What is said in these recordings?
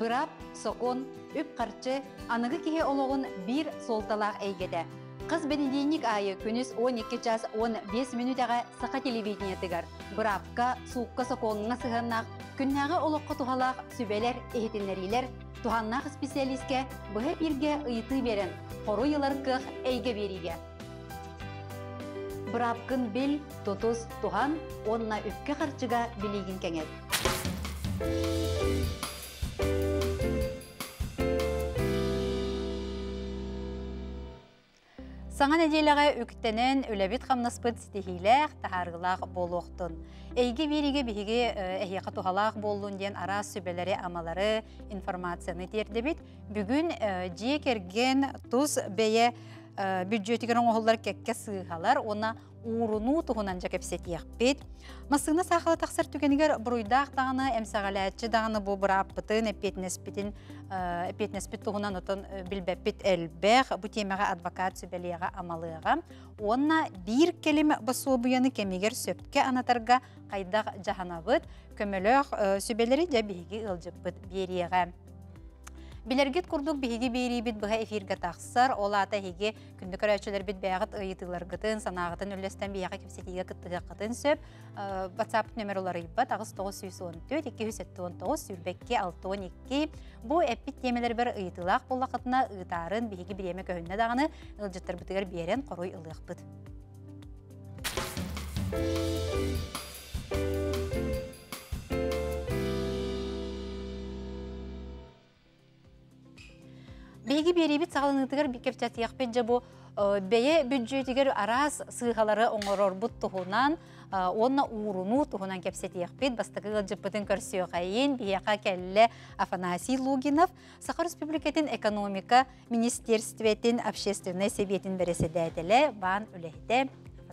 бырап, соон, үп қарчы, анығы кеге олығын бір солталақ әйгеді. Қыз бенедейнік айы күніс 12 час 15 минутаға сақа телевидение тігір. Бырапқа, суққа соқоныңа сығыннақ, күннағы олық туғалақ сүбелер, ехетінлерилер, туғаннақ специалистке бұғы бірге ұйыты берін, қору күң әйге береге Бұрапқын біл, тұтыз, туған, онына үпкі қарчыға білейгін кәңет. Саңа неделеға үкіттенен өләбет қамнаспыт сетехейләқ тағарғылағы болуқтын. Әйге береге бігі э, әйеқі тұғалағы болуын ден ара сөбелері амалары информацияны тердебет. Бүгін э, жекерген туз бәе э, бюджетігінің оғылар кәккә сыйғалар, оны уруну тұғынан жакепсе тиякпит массыгына сахала тахсар түгенигер буруйдаах дагана дағыны даганы бу бурааппытын эппетнеспитин эппетнеспит тұғынан ұтын э, билбеппит элбех бу темага адвокат сүбелиэга амалыга онна биир келим басуобуяны кемигер сөпке анатарга қайдақ жаханабыт көмөлөх э, сүбелери жа биһиги Билергит курдук биһиги бит быһа эфирге тахсар, олата хиги күннүкөр өчөлөр бит күтін, санағытын санаагытын өллөстөн бияга күттігі кыттыгытын сөп, э, WhatsApp номерлары ибба тагыз 914 279 сүрбекке 612. Бу эппит темелер бер ыйытылак буллакытына ыйтарын биһиги биреме көһүннө даганы ылжыттар бытыгар биерен коруй ылыакбыт. Бейгі беребі сағалыныдығыр яқпен жабу э, бәе бюджетігер араз сұйғалары оңырор бұт тұғынан, э, онна уруну тұғынан кепсетияқ яқпен, бастығы ғылжыппытын көрсе ғайын, бияқа кәлі Афанасий Лугинов Сақыр Республикетін экономика министерстветін общественный советін бәреседі әділі бан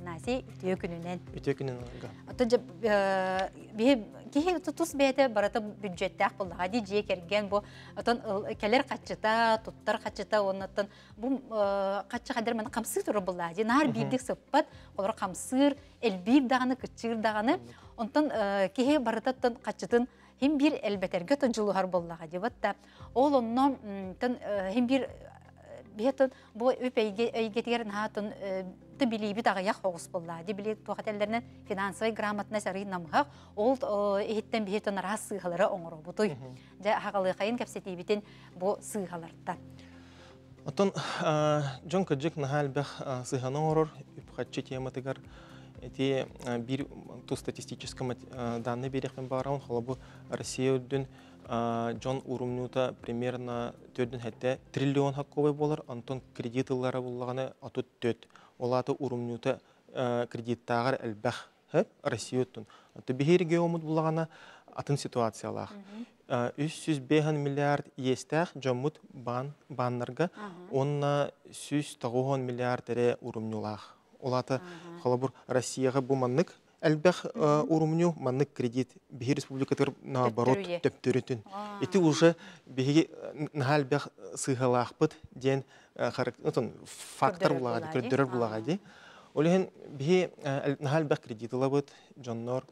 наси үтөкүнүнен үтөкүнүнга отоджа бии кихи тутус бете барата бюджеттах буллага ди же керген бу отон келер качыта туттар качыта оннаттан бу качы кадер мен камсыр туру булла ди нар бирдик сыппат олар камсыр элбир даганы кычыр даганы онтон кихи барата тон качытын хим бир элбетерге тон жылугар буллага ди батта ол онно тон хим бир бетин бу үйгетигерин хатын э, ты билиби дагы як хогус булла ди билет бу хателлернен финансовый грамотность ары намхак ол эттен бетин рас сыгалары оңро бутуй жа хагалы кайын кепсети битен бу сыгаларда Отон э, жон кыджык нахал бах э, сыганы орор үпхатчы тема тыгар эти бір ту статистическом данный берехмен бараун холобу Россия дүн Джон урумнюта примерно төрдүн әтті триллион хаккобай болар, антон кредитылары болғаны атут төт. Олаты урумнюта кредиттагыр әлбәх һәп Россия өттін. Аты бігерге өміт болғаны атын сүз 305 миллиард естәх жомут бан онна тағуған миллиард әре урумнюлах. Олаты қалабур Россияға бұманнық Әлбәх урумню маннык кредит бихи республика тер наоборот төптөрөтүн. Ити уже бихи нахалбах сыгалахпыт ден э, фактор булага көрдөрөр булага ди. Олеген бихи нахалбах кредит лабыт жоннор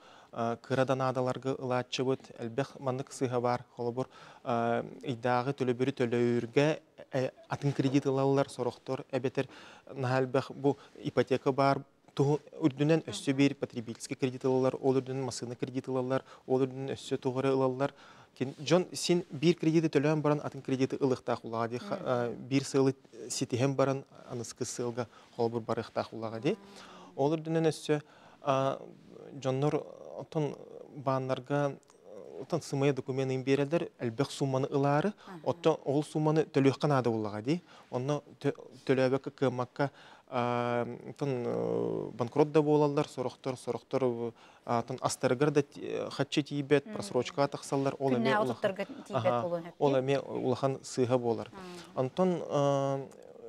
кырадан адаларга ылатчыбыт әлбәх маннык сыга бар холобор идагы төлөбүрү төлөүргө атын кредит ылалар сорохтор әбетер нахалбах бу ипотека бар Туһу үрдүнен өссө бир потребительский кредит алалар, ол үрдүнен машина кредит алалар, ол үрдүнен өссө тугары алалар. Кин Джон син бир кредит төлөм баран, атын кредиты ылыкта хулага ди, бир сылы ситиһем баран, аныскы сылга холбур барыкта хулага ди. Ол үрдүнен өссө Джоннор отон бааннарга отон сымай документын берелдер, әлбәк сумманы ылары, отто ол сумманы төлөк канады де ди. Онно төлөбөк кымакка тын э, банкрот да болалдар, сорохтор сорохтор э, тын астаргар да э, хатчы тибет просрочка тақсаллар ол эме ол эме болар антон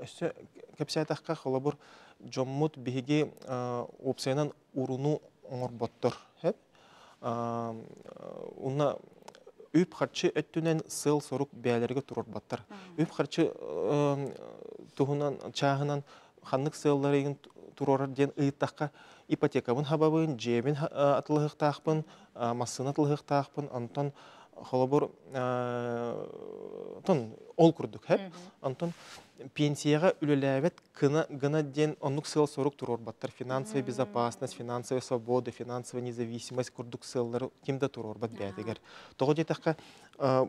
өсө кепсятахка холобур жоммут биһиги опсенан уруну оңорботтор хеп уна үйп харчы өттүнен сыл соруқ бәлерге тұрбаттар. үйп харчы туһунан чааһынан ханнык сыллар егін турор ден ыйыттаққа ипотека бұн хабабын э, тақпын э, атылыхтаақпын массына атылыхтаақпын онтон э, холобур тон ол курдук хэп онтон пенсияға үлеләбет кына гына ден турор финансовая безопасность финансовая свобода финансовая независимость курдук сыллар кимде турор бат бәдегер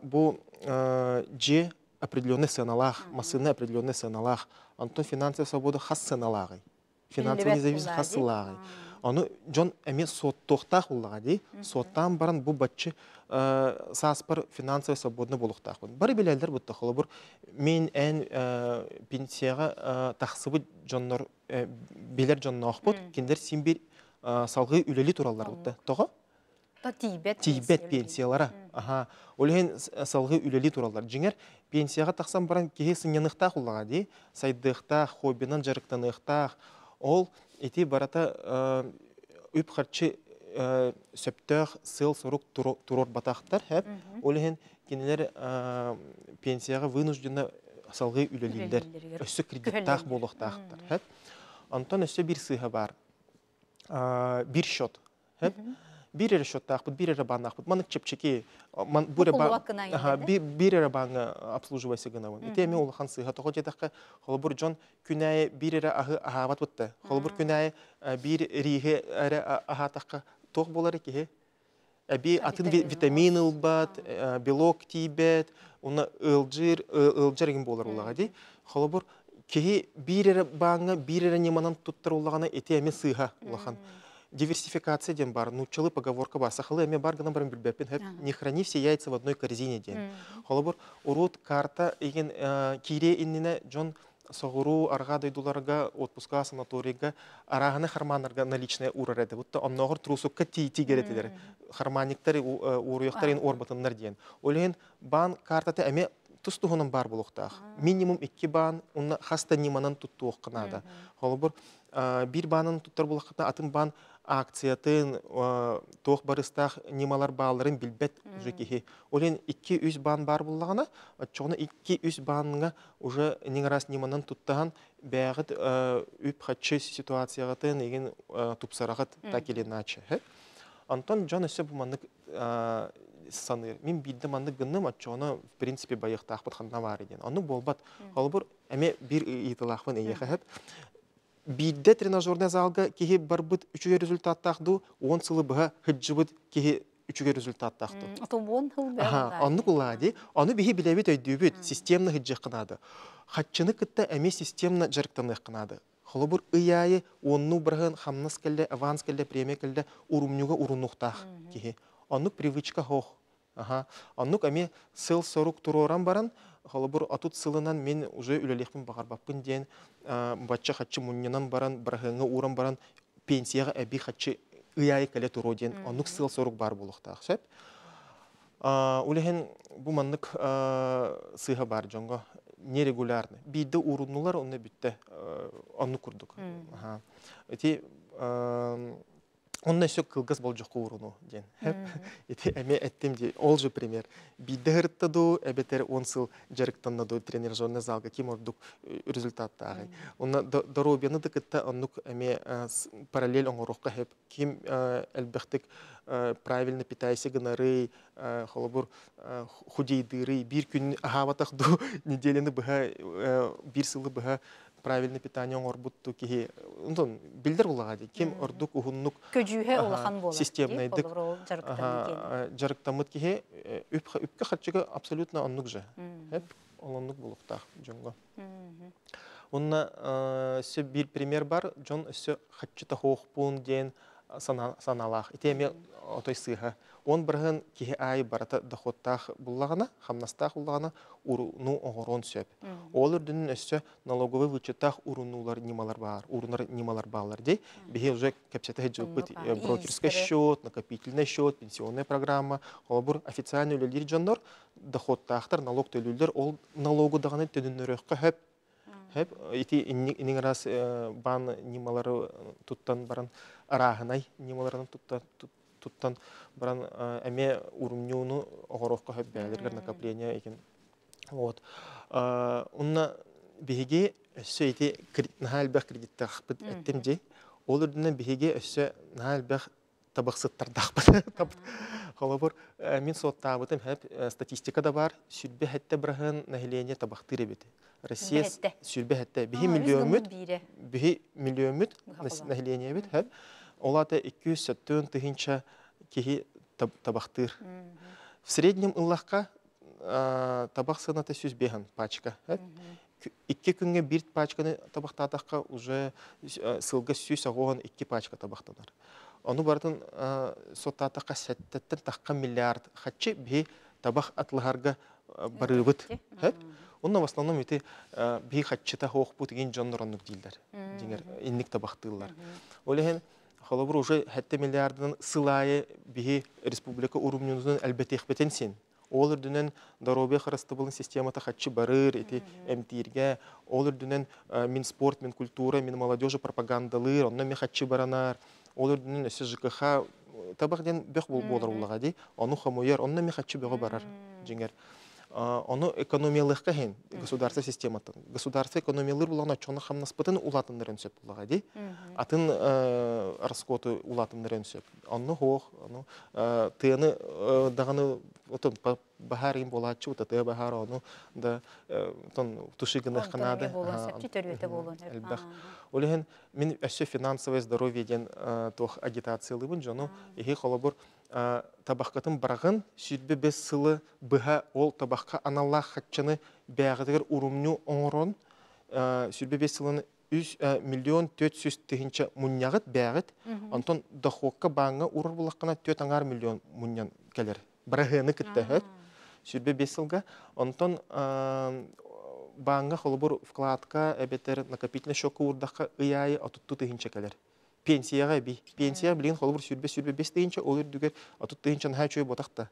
бу же определенный сыналақ масыны определенный саналах онтон финансия свобода Финансы финансовый независимость хассылагый оны жон эми соттоктах уллага дей, соттан баран бу батчы э, сааспар финансовый свободны болуктахбын бары билелдер бутта бұр. мен эн э, пенсияга э, тахсыбы жоннор билер жоннохбут киндер симбир салғы үлелі туралар бутта Тоғы? Тибет пенсиялары. Олеген э, салғы үлелі туралар. Жиңер пенсияға тақсан баран кеге сыңянықта олаға дей. сайдықта, хоббинан жарықтанықта. Ол әте барата э, үп қарчы э, сөптөк, сыл сұрук турор батақтар. Хәп. Олеген кенелер пенсияға вынуждена салғы үлелілдер. Өсі кредиттақ болықтақтар. Антон өсі бір сыйға бар. Бір шот. Хәп берері шоттақ бұд берері банақ бұд манык чепчеки буре ба ага берері баңы обслуживайся гына вон ите мен ул хансы хато хоте таққа холбур жон күнәе берері ағы ахават бутты холбур күнәе бир риге аре аха таққа тоқ болар еке Әбі атын витамин ылбат, белок тибет, оны ылжир, э, ылжир ген болар олаға дей. Холобор, кеге бирері баңы, бирері неманан туттар олағана эте әме сыйға олақан диверсификация дем бар нучылы поговорка бар сахалы эме бар гына барым билбеппин хеп не храни все яйца в одной корзине ден холобур урут карта еген э, кире иннине жон соғыру арға дойдуларға отпуска санаторийға арағыны харманарға наличная урар еді бұтты оннағыр трусукка тейти керетедер харманиктар э, уруяқтар ен орбатыннар дейін бан картаты әме тұстығының бар болуқтақ минимум 2 бан уна хаста ниманын тұттуық қынады бір, э, бир банын туттар болуқтақ атын бан акциятын тоқ барыстах немалар бааларын билбет уже кихи. Олен 200 бан бар буллагана, 2 200 банга уже неңарас неманын неманан туттаган бәгыт үп қатшы ситуациягатын еген тұпсарағыт так или Антон жан өсі бұл маннык саныр. Мен білді аны ғынным, атчоны в принципе байыктах бутханна бар еден. Аны болбат. әме бір бир итилахвын эйе әді бидде тренажерный залга кихи барбыт үчүге результат тахду, он сылы быха хыджыбыт кихи үчүге результат тахду. Тобон бе. Анны кулады, аны бихи билебит өйдүбүт, системный хыджы кынады. Хатчыны кытта әме системна жарктаны кынады. Холобур ыяйы онну быргын хамнас келде, аванс келде, премия келде урумнюга кихи. привычка хох. Ага. Аннук әме сыл сорук туроран баран, халабур атут сылынан мен уже бағар баппын ден батча қатшы мұнынан баран бірағыңы уран баран пенсияға әбі қатшы ыяй кәлет ұру ден онық сыл сұрық бар болықты ақшап. улехен бұ маңнық бар жонға нерегулярны Бейді уруннулар онны бітті, онны курдук онна сөк кылгыз болжу кууруну ден эти эме эттим ди ол же пример биддыгыртта ду эбетер он сыл жарыктанна ду тренажерный залга ким ордук э, результат тагы онна доробияны дыкытта оннук эме э, параллель оңорокка хеп ким э, элбехтик правильно питайся гоноры холобур худейдыры бир күн ахаватах ду неделяны быга бир сылы быга правильный питание оңор бутту кихи онтон билдер улагади кем ордук ухуннук көжүһе улахан болот системныйдык жарыктамыт кихи үпкө хатчыга абсолютно оннук же эп олоннук булуктах жонго онна сө бир пример бар жон сө хатчыта хоохпун ден саналах. Итеме отой сыха. Он бірген кихе ай барата дохоттах буллагана, хамнастах буллагана уруну оғырон сөп. Ол үрдінің өсі налоговый вычетах урунулар немалар бар, урунар немалар балар дей. Беге уже капсетахи жопыт э, брокерский счет, накопительный счет, пенсионная программа. бұр официальный үлелдер жаннор доходтақтар налог төлөлдер ол налогу дағаны төдіннөрөккө хөп Хэп ити иннин раз э, бан нималары туттан баран арагынай нималарын туттан туттан баран эме урумнюну накопление экен. Вот. Э, унна табақсыттардақпын холобур э, мин әп э, статистика да бар сүрбе хэтте бырахын население табахтыр эбит россия сүрбе хэтте бихи миллиомут бихи миллиомут население эбит хэп олата 270 тыгынча кихи табахтыр в среднем ыллахка э, табах сынаты сүз бехан пачка икки күнге бир пачканы табахтатакка уже сылга сүз агоон икки пачка табахтанар Оны бартын сотатақа сәттеттен таққа миллиард хатчы бі табақ атлығарға барыбыт. Онна в основном ити бі хатчыта хоқ бұт ген жоннұрынық дейілдер. Деңер, табақтығылар. Олеген, уже хәтте миллиардын сылайы бі республика урумнюнузын әлбәте ихбетен сен. Ол үрдінен даробе қарастыбылын системата хатчы барыр, эти МТИРге, ол үрдінен мин спорт, мин культура, мин молодежи пропагандалыр, онна мен хатчы баранар ол үрдүнүн өсө жкх э, табақ ден бөх болдырулыға дей оны хомуер онна мехатчы бөгө барар жеңер оны экономиялық кәһен государство систематын государство экономиялар булана чоны хамнаспытын улатын нәренсеп булага ди атын э, расходы улатын нәренсеп аны хох аны э, тыны э, даганы отон бахарин болачу тата бахар аны да тон туши гына ханада әлбәх олеген мин әссе финансовое здоровье ден тох агитациялы бун жону эхи холобор табаққатын барағын сүйтбе бес сылы бұға ол табаққа аналла қатчаны бәғдігір урумню оңырон сүйтбе бес сылын үз миллион төт сүз тегінші мұнняғыт бәғіт антон баңы ұрыр бұлаққына төт аңар миллион мұннян келер күтті өт, сүйтбе бес сылға Онтон баңы холыбыр вкладка әбетер накопительный шоку урдаққа ыяй атутту тегінші келер пенсияға би пенсия білген хол бір сүрбе сүрбе бес дейінші, ол үрдүгер отут дегенче нахай чөй ботакта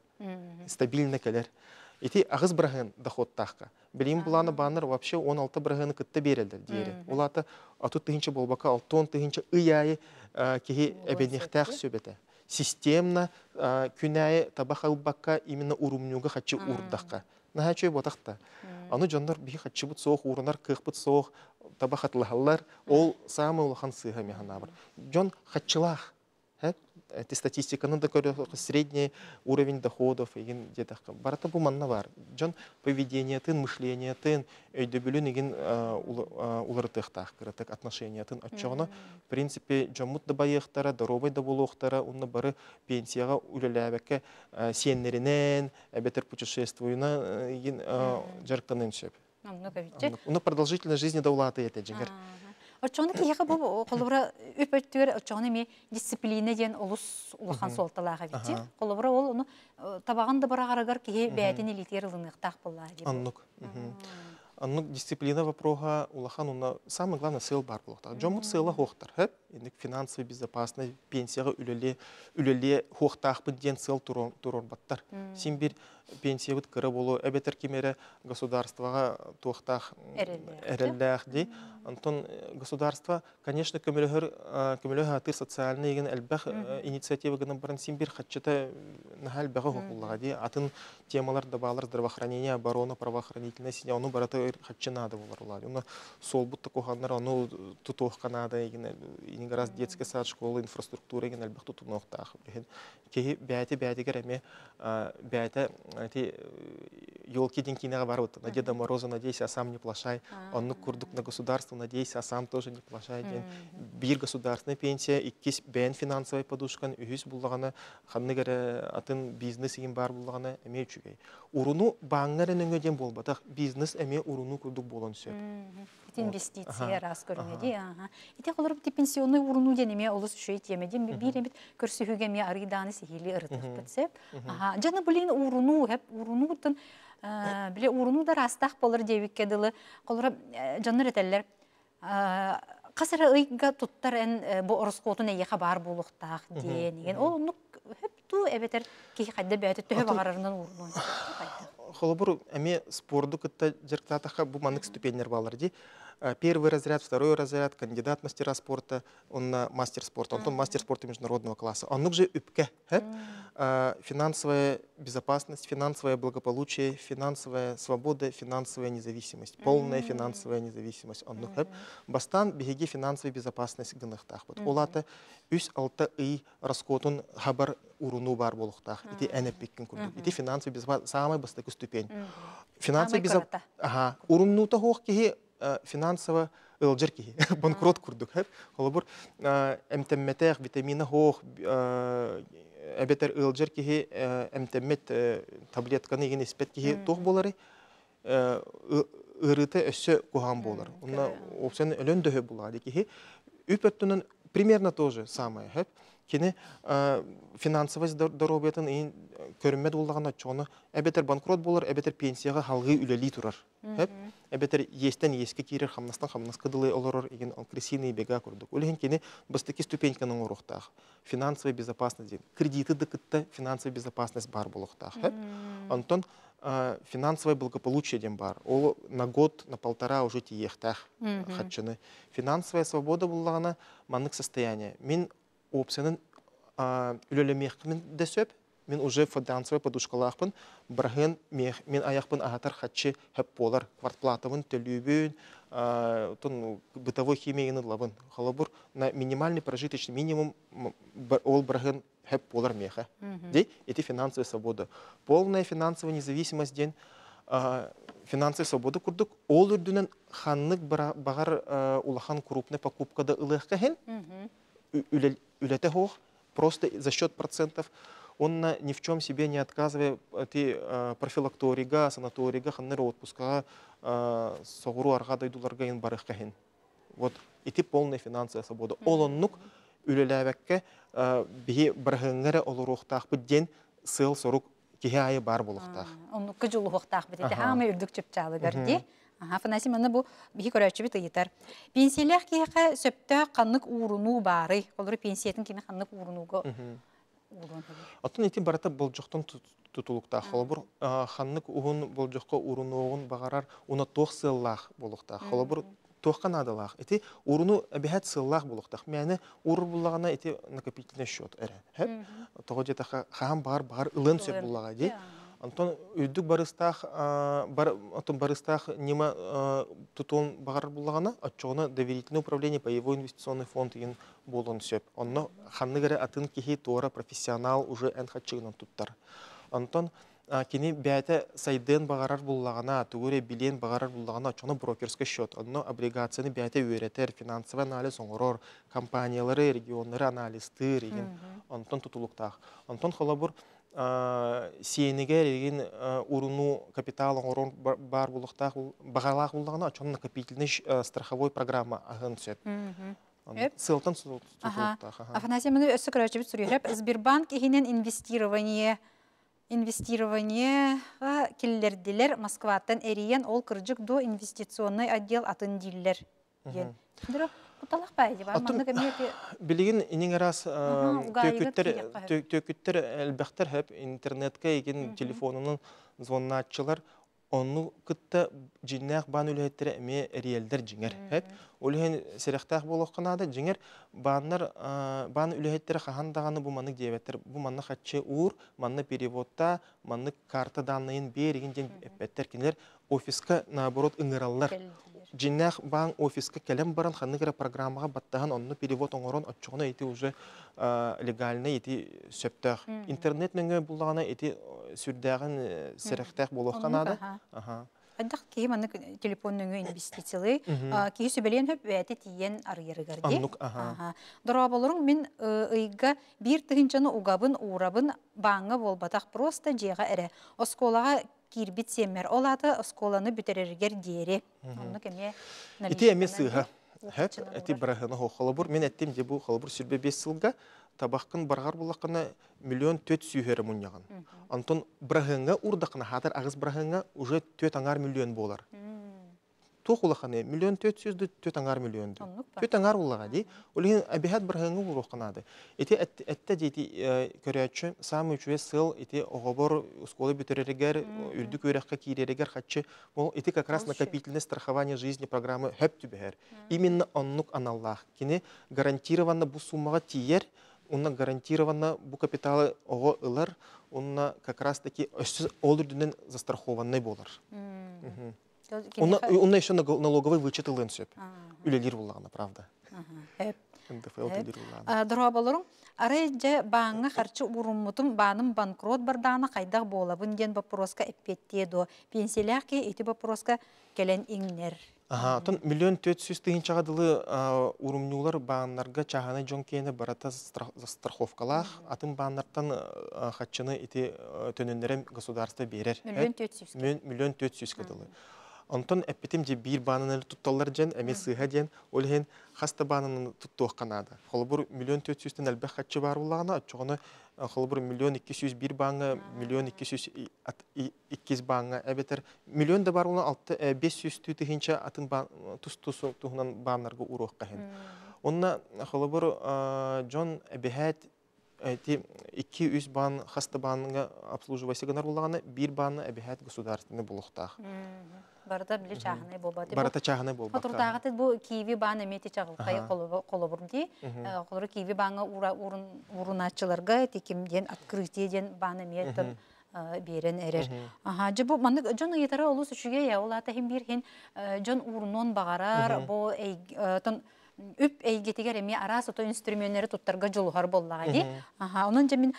стабильно келер ити ағыз брахын доход таққа билим бұланы баныр вообще 16 брахын кытта берелдер диери улаты отут дегенче болбака алтон дегенче ыяи кеге эбенехтах сөбете системно алып баққа именно урумнюга хачы ұрдаққа наһа чөй Аны жондар би хатчыбыт соқ урынар кыхпыт соох, табахатлахаллар, ол самы ме сыйха механабыр. Жон қатшылақ, эти статистика, ну, такой средний уровень доходов, и где-то барата буманна бар. Джон поведение тын, мышление тын, өйдөбілін еген э, улыртықтақ, э, кірітік отношение тын В принципе, джон да байықтара, доробай да болуқтара, онны бары пенсияға үлеләбәкке э, сенлерінен, әбетір путешествуына еген жарықтанын шеп. Много ведь. Ну, продолжительность жизни да улаты это, джингер. Очоны киһиге бу қолыбыра өттігер, очоны ме дисциплина деген ұлыс улахан солталага бити. Қолыбыра ол ұны э, табағанды бұра барагарагар киһи бәдіне элитер лыныктак булла дип. Аннук. Аннық дисциплина вопрога улахан уна самый ғана сыл бар булакта. Жомур сыла хохтар. Хэп, финансовый безопасность, пенсияға үлеле, үлеле ден сыл турор Сен бір пенсия кыры болу эбетер кемері государствага туохтах антон э, государство конечно көмөлөһөр э, көмөлөһөр атыр социальный ген элбэх э, инициатива гынан барын атын темалар здравоохранение оборона инфраструктура ти елки бар барып на деда мороза надейся а сам не плашай Аны курдук на государство надейся а сам тоже не плашай Бір бир государственный пенсия икки бен финансовый подушкан үйүс ханны ханныгере атын бизнес ең бар буллаганы эме үчүгей уруну баңнар болбадық, бизнес эме уруну курдук болон сөп Проект инвестиция раз көрмеді. Ите қолыр бұты пенсионный ұрыну денеме олыс үшей темеден бір емет көрсігігеме арғиданы сихили ұрытық бітсеп. Жаны бұлын ұрыну, әп ұрыну ұттын, э, біле ұрыну да растақ болыр девікке дылы. Қолыр э, жанны ретелер қасыра э, ыйга туттар эн бу орскотун эйеха бар булуктаах диен ол нук хэпту эбетер кихи кайда бэти төһө багарарынан урнун холобур эми спорду кытта жырктатаха бу манык ступеньдер балар ди А, первый разряд, второй разряд, кандидат мастера спорта, он мастер спорта, он mm мастер спорта международного класса. Он же ÜPKE, э, а, финансовая безопасность, финансовое благополучие, финансовая свобода, финансовая независимость, полная финансовая независимость. Он mm -hmm. Бастан беги финансовой безопасность гынахтах. Вот улата үс алта и раскотун хабар уруну бар болуктах. Ити энепиккин курдук. иди финансовая безопасность, самая бастакы ступень. Финансовая безопасность. Ага. Урумнута хохкихи Э, финансово ылжыр банкрот курдук хеп холобур э, эмтемметех витамина хох эбетер ылжыр ки э, эмтеммет таблетканы ген испет ки тох болары ырыты өсө кухан болар уна опсен өлөндөхө булады ки үпөттүнүн примерно тоже самое хеп кені ә, финансовый дұру бетін ең э, көріммед олдағына чоны әбеттер банкрот болар әбеттер пенсияға халғы үлелей тұрар Әбеттер естен ескі керер хамнастан хамнас кыдылы олорор еген алкресины бега көрдік Өлген кені бұстыки ступенькінің орықтақ финансовый безопасность дейін кредиті дыкытта финансовый безопасность бар болықтақ антон финансовый благополучие дем бар. Ол на год, на полтора уже тиехтах хатчыны. Финансовая свобода буллағана маңық состояние. Мен опцияның үлелемекпін десеп, мен уже фоданцевый подушкалақпын, бірген мен аяқпын ағатар қатшы хәп болар. Квартплатымын, төлігін, бытовой химияны лабын. Халабур на минимальный прожиточный минимум ол бірген хәп болар меха. Дей, эти финансовая свободы. Полная финансовая независимость ден, финансы свобода күрдік. Ол үрдінен ханлық бағар улахан крупный покупкада ылық кәхен, үләті просто за счет процентов, он ни в чем себе не отказывая, э, ты э, профилакторига, санаторига, ханнер отпуска, э, согуру аргада иду ин барыхкахин. Вот, и ты полная финансовая свобода. Олон нук, би биһи бирһиңнәре олурухтах бидден сыл сорук киһәе бар булыктах. Онны кыжылухтах бидде хәме жалы Афанасий маны бу бихи көрәчү бит ыйтар. Пенсиялах киһә сөптә каннык уруну бары. Олар пенсиятын кими каннык урунуга. Атын ити барата бул жоктон тутулукта холобур ханнык угун бул жокко урунугун багарар уна тох сыллах булукта. Холобур тохкан адалах. Ити уруну бихат сыллах булукта. Мәне ур буллагана ити накопительный счет эре. Хәп тогы дета хам бар бар ылын сөп буллага ди. Антон үйдік барыстақ бар антон нема тұтуын бағар болғана, отчогына доверительное управление его инвестиционный фонд ин болон сөп. Онно қанны атын кихи тора профессионал уже эн хатчыгынан туттар. Антон кені бәте сайден бағарар болғана, түгәре билен бағарар болғана, отчогына брокерский шот. Онно облигацияны бәте үйрәтер, финансовый анализ оңырор, компаниялары, анализ анализтыр, иген. Антон тутулуктах. Антон холабур Э, сиениге деген э, уруну капиталын ұрын бар булыктах багалах болдығына э, страховой программа агын сөп. Сылтан сылтан. Афанасий мен өсө көрөчү бит сүрөп Сбербанк ихинен инвестирование инвестирование киллердилер Москваттан эриен ол кыржык до инвестиционный отдел атын дилер Уталах бәйді бар, маңнығы меке... Білігін инең арас әлбәқтер э, әп интернетке еген телефонының звоннатчылар, оны кытта жиннақ бан үлеттері әме әриелдер жиңер. Үлген сәріқтақ болық қынады жиңер баннар э, бан үлеттері қағандағаны бұл маңнық дейбеттер. Бұл ұр, манны переводта, маны карта данныйын береген ден әппеттер кенелер офисқа наоборот ыңыраллар. Джиннах банк офиска келем баран ханыгра программаға баттахан онны перевод оңорон отчоғына ети уже э, легальны ети сөптәх. Интернет мәңгі бұлағына ети э, сүрдәғін э, сіріқтәқ болуққан ады. Аддақ кейі маны телефон нүңі инвестициялы, кейі сөбелен хөп бәті тиен арғырғырды. Дұра болырың, мен ұйға бір тұхынчаны ұғабын, ұғырабын, баңы болбатақ просто жеға әрі. Осколаға кирбит семер олады, ұсколаны бүтерергер дейри. Ити әмес сыға. Әті бірағына барахына хоқалабур. Мен әттім де бұл қолабур сүрбе бес сылға табаққын барғар болаққына миллион төт сүйері мұнияған. Антон, барахыңа ұрдақына, хатар ағыз барахыңа ұжы төт аңар миллион болар тухулаханы миллион төт сөзді төт аңар миллионды төт аңар уллага ди улин абихат бархаңы уруханады эти әтте дейти көрәчү сам чуе сыл эти огобор усколы бүтеререгер үрдү көрәккә киререгер хатчы бұл эти как раз накопительное страхование жизни программы хөп түбәһәр именно оннук аналлах кини гарантированно бу суммаға тиер унна гарантированно бу капиталы ого ылар унна как раз таки ол үрдүнен застрахованный болар Он еще налоговый вычет ленсеп. Үлелер правда. НДФЛ үлелер Дұра болырым, арайджа баңы қарчы уруммутум баным банкрот барданы қайдақ болабын ден вопроска эппеттеду. Пенсиляхи эти вопроска келен иңнер. Ага, тон миллион төт сүз тыйын чагадылы урумнулар бааннарга чаханы жон кейіне барата страховкалах, атын бааннартан хатчыны ити э, төніннерем государство берер. Миллион төт сүз. Миллион төт сүз кадылы. Онтон де бір бир әлі тұтталар жән әме сұйға дейін, ол хен хаста бананы тұтты қанады. миллион 400-тен қатшы бар болағына, қолыбұр э, миллион бір баңы, миллион үз баңы әбетер. Миллион да бар болағына 500 түтігінші атын тұғынан э, э, жон әбіхәт хаста бир баны әбіхәт государственный барда биле чахны болба деп барата чахны болба отурдагы тет бу киеви баны мети чагылкай колобурди колору э, киеви баңы ура урун уруначыларга тикимден открытие ден баны метим э, берен эрер. Аха, же бу манны жон етара олус үшүге я э, олата хим бир хин жон урнон багарар, бу эй үп эйгетигер эми ара сото инструментнери туттарга жолугар боллагади аха онун же мен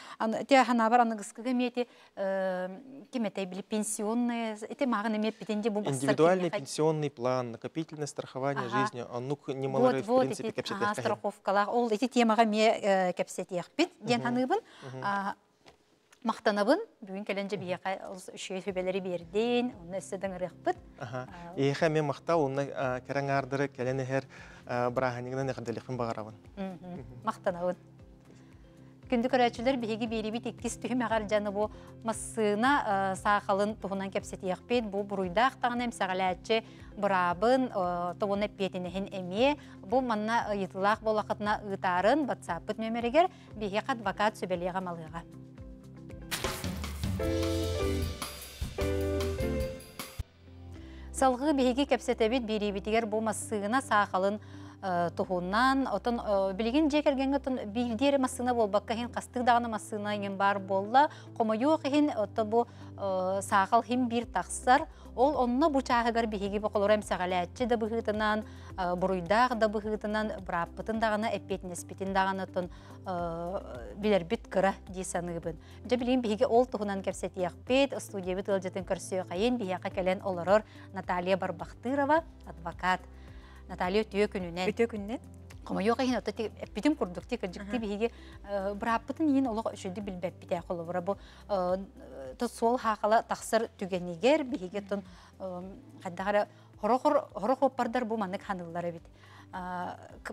те ханабар аныгыскыга миэти кимете били пенсионные эти магын эмеппитен бұл бул индивидуальный пенсионный план накопительное страхование жизни онук немалары в принципе кепсетех страховкалар ол әте темага ме э, кепсетехпит диэн ханыыбын мақтанабын бүгін кәленже бияқа үшеу сөбелері берден оны эсседің рықпыт Еха мен мақта оны кәрәң ардыры кәлене бараһынигна нэхэрдэлэхпин багарабын мактанабын күндү көрәчүлөр биһиги биирибит иккис түһүмәгәр жаны бу массына саахалын туһунан кепсетиэхпит бу буруйдаах тагын эмсагалааччы бырабын тобон эппиетинехин эмие бу манна ыйытылаах болахытына ыытаарын ватсаппыт нөмерегер биһиэк адвокат сөбелиэҕэ малыыға Салғы бейгі кәпсетәбет беребетігер болмасығына сақалын э, тухуннан отын білген жекерген отын масығына бол болбакка хин қастық дағына масына бар болла, қомайуқ хин отон бұл сақал хин бір тақсыр ол онно бучаагар биһиги боколорем сагалаатчы да быһыытынан э, буруйдаах да быһыытынан брааппытын дагана эппетинеспитин білер тон э, билербит кыра дии саныыбын жа билигин биһиги ол туһунан көрсе студиябит ылдьытын көрсүөхайын биһиэка олар олорор наталья барбахтырова адвокат наталья үтүө күнүнэн Қомайоға хин отты битим курдукти кырдыкти биге э, браппытын ин олог үшүдү билбеп бите холобура бу э, то сол хакала тахсыр түгенигер биге тон каддагара э, хорохор хорохор пардар бу манык ханыллары бит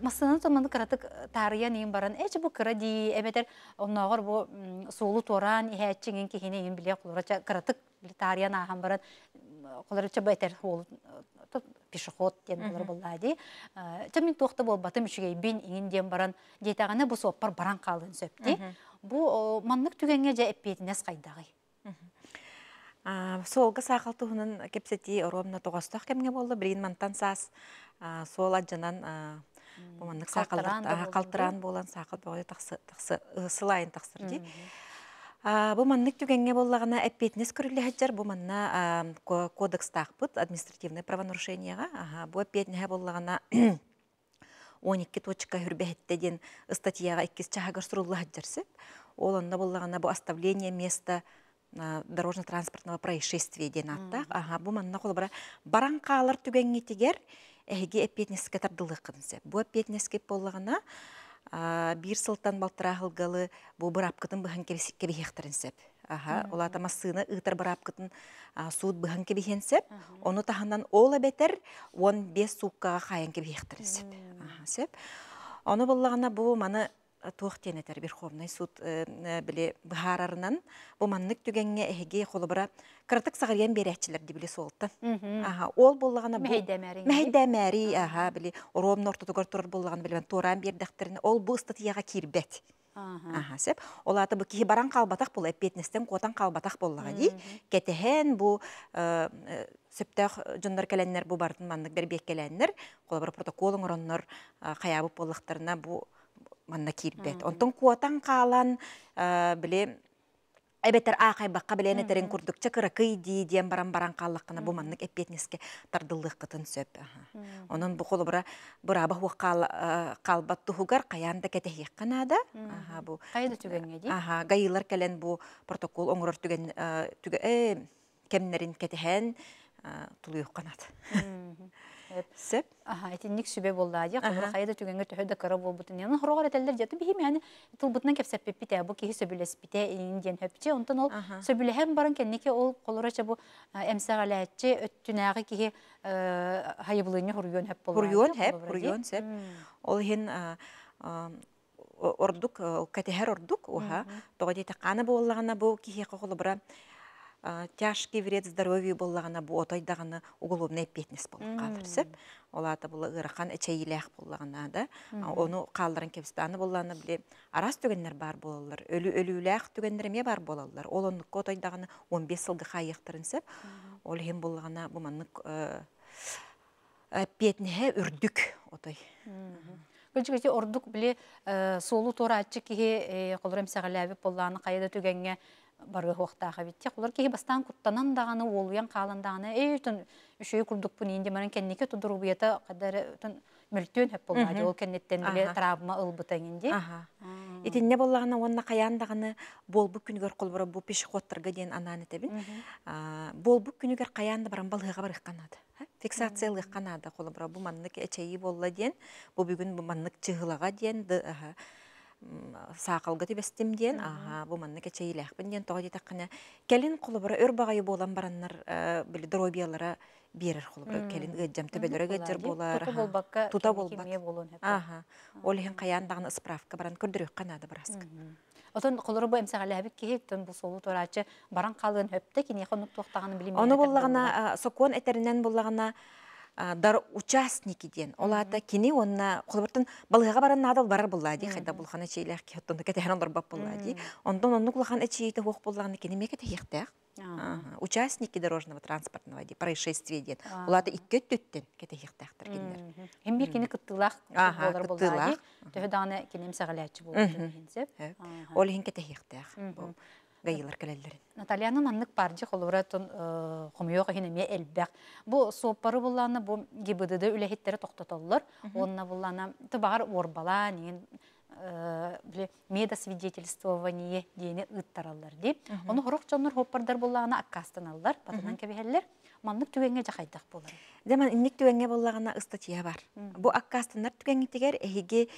массаны томаны кыратык тарыян иин баран эч бу кыра дии эбетер онногор бу суулу торан ихэтчиңин кихине ин биле кулурача кыратык тарыян ахан баран кулурача бетер хол пешеход ден болар боллади. Чамин тохта бол батым үшіге бен еңінден ден баран дейтағаны бұл соппар баран қалын сөпті. Бұл маннық түгенге жа әс қайдағы. Солғы сақыл тұғынын кепсети оромна тоғастық кемге болды, бірін мантан сас сол аджынан маннық сақылдық қалтыран болан сақыл бағыды тақсы ысылайын тақсырды. Бұл маннык түгенге боллағына әппетінес көрілі әджер, бұл манна кодекстақпыт административны правонарушенияға. Бұл әппетіне боллағына 12 точка хүрбәһеттеден статьяға 2 чагыр сурулла хаджарсы. Ол онда боллагана бұл оставление места дорожно-транспортного происшествия ден аттак. Ага, бу қолы бара баран калыр түгәнгә тигәр, эге эпетнескә тардылык кынсы. Бу эпетнескә боллагана бір сылтан балтыра хылгалы бу бырапкытын быһан сәп. Ол атама сыны ыытар бырапкытын суут быһан сәп. Оны тағандан ол бетер 15 бес қайын хайан сәп. Оны болғана бұл маны туохтен этер Верховный суд э, э, биле быхарарынан буманнык түгенге эхиге холобара кыртык сагарыян берәчилер ди биле солтта. Аха, ол болғаны бу мәйдәмәри, аха, биле ром норты тугар турар буллаган биле туран бердәхтерне ол бу статьяга кирбет. Аха, сеп, олаты бу кихи баран калбатак бул эпетнестен котан калбатак буллага ди. Кетехен бу э, сөптөх жоннор келеннер бу бардын маннык бербек келеннер, колбар протоколуң ороннор каябып буллактарына бу манна кирбет. Онтон куотан каалан э, биле Эбетер ақай баққа білені тәрін күрдік чакыра кыйди диен баран баран қаллаққына бұл маннык эппетнеске тардылдық қытын сөп. Онын бұл қолы бұра бұра бұл қалбат тұхығар қаянда кәтәхек қынада. Қайды түгенге дейін? Аха, гайлар кәлен бұл протокол оңырыр түген кемнерін кәтәхен тұлы Сеп? ник сүбе болды ади. Кабыл түгенге төһө дә кара болбут. Яны хорогар әтәлләр җаты бихим яны тылбытнан кеп сәппе питә бу киһи сөбүләс питә индиен хөпче. Онтан ул сөбүлә һәм бу Ол хин ордук, ордук, тақаны тяжкий вред здоровью боллағына бұ отайдағыны уголовный петнес болып қалдырсып олаты бұл ырахан әчейіләқ боллағына да оны қалдырын кепстаны болланы біле арас түгеннер бар болалар өлі өлүләқ түгеннер ме бар болалар ол онныкка отайдағыны 15 жылғы қайықтырынсып ол хем боллағына бұманнык э, э, петнеһе үрдүк отой Күлчүгүсү ордук біле э, солу тора атчы кихи қолырым сағалабып болланы қайда түгенге барғы хоқтаға битте. Олар кейі бастан күттанан дағаны, олуян қалан дағаны, әй, «Э, үтін үшеу күрдік бұн енде мәрін кәннеке тұдыру бұйеті қадар үтін мүлттен әп болады. Ол кәннеттен біле ұл бұтан енде. Етін не болағына, онына қаян дағаны бол бұл күнігер қолбыры бұл қоттырғы дейін ананы тәбін. Бол бұл күнігер қаянды баран балғыға барық қанады фиксациялық қанады қолыбыра бұл маннық әчәйі болла ден бұл бүгін бұл маннық чығылаға ден саақалгы түбәстім ден, аға, бұл манны кәче еләқпін ден тоғы детаққына. Кәлін құлыбыра өрбағай болан бараннар э, білі дробиялара берер құлыбыра, кәлін өджам төбелері өджер болар. Тута болбақ. Аға, ол ең қаяндағын ысправка баран көрдірек қанады барасқы. Отон қолыры бу эмсаң әлі бұл солу тұрачы баран қалығын өпті, кене қонып тоқтағанын білемейді. Оны болағына, э, сокон әтерінен болағына, дар участникиден олата кини онна холбартын балыга баран надал барар булади, ди хайда булхана чейлер кеттон кетен дар бап булади. ди ондон онну кулхан эчейте хох буллаган кини мекет тегехте участники дорожного транспортного ди происшествия ден улата икке төттен кете хихтахтыр киндер хем бир кини кыттылах болар булади. ди төһданы кинем сагалячы булды ол хин кете хихтах гайылар келеллер. Натальянын аннык парджи холуратын хумуёга э, хине ме элбек. Бу соппары булланы бу ГИБДД үлехеттери токтотоллор. Онна буллана тыбагар орбала нин э, меда свидетельствование дейни ыттараллар ди. Оны хорок жоннор хоппардар буллагына аккастаналлар, патынан кебехеллер. Маннык түгенге жахайдак булар. Заман, инник түгенге буллагына статья бар. Бу аккастандар түгенге тегер, эхиги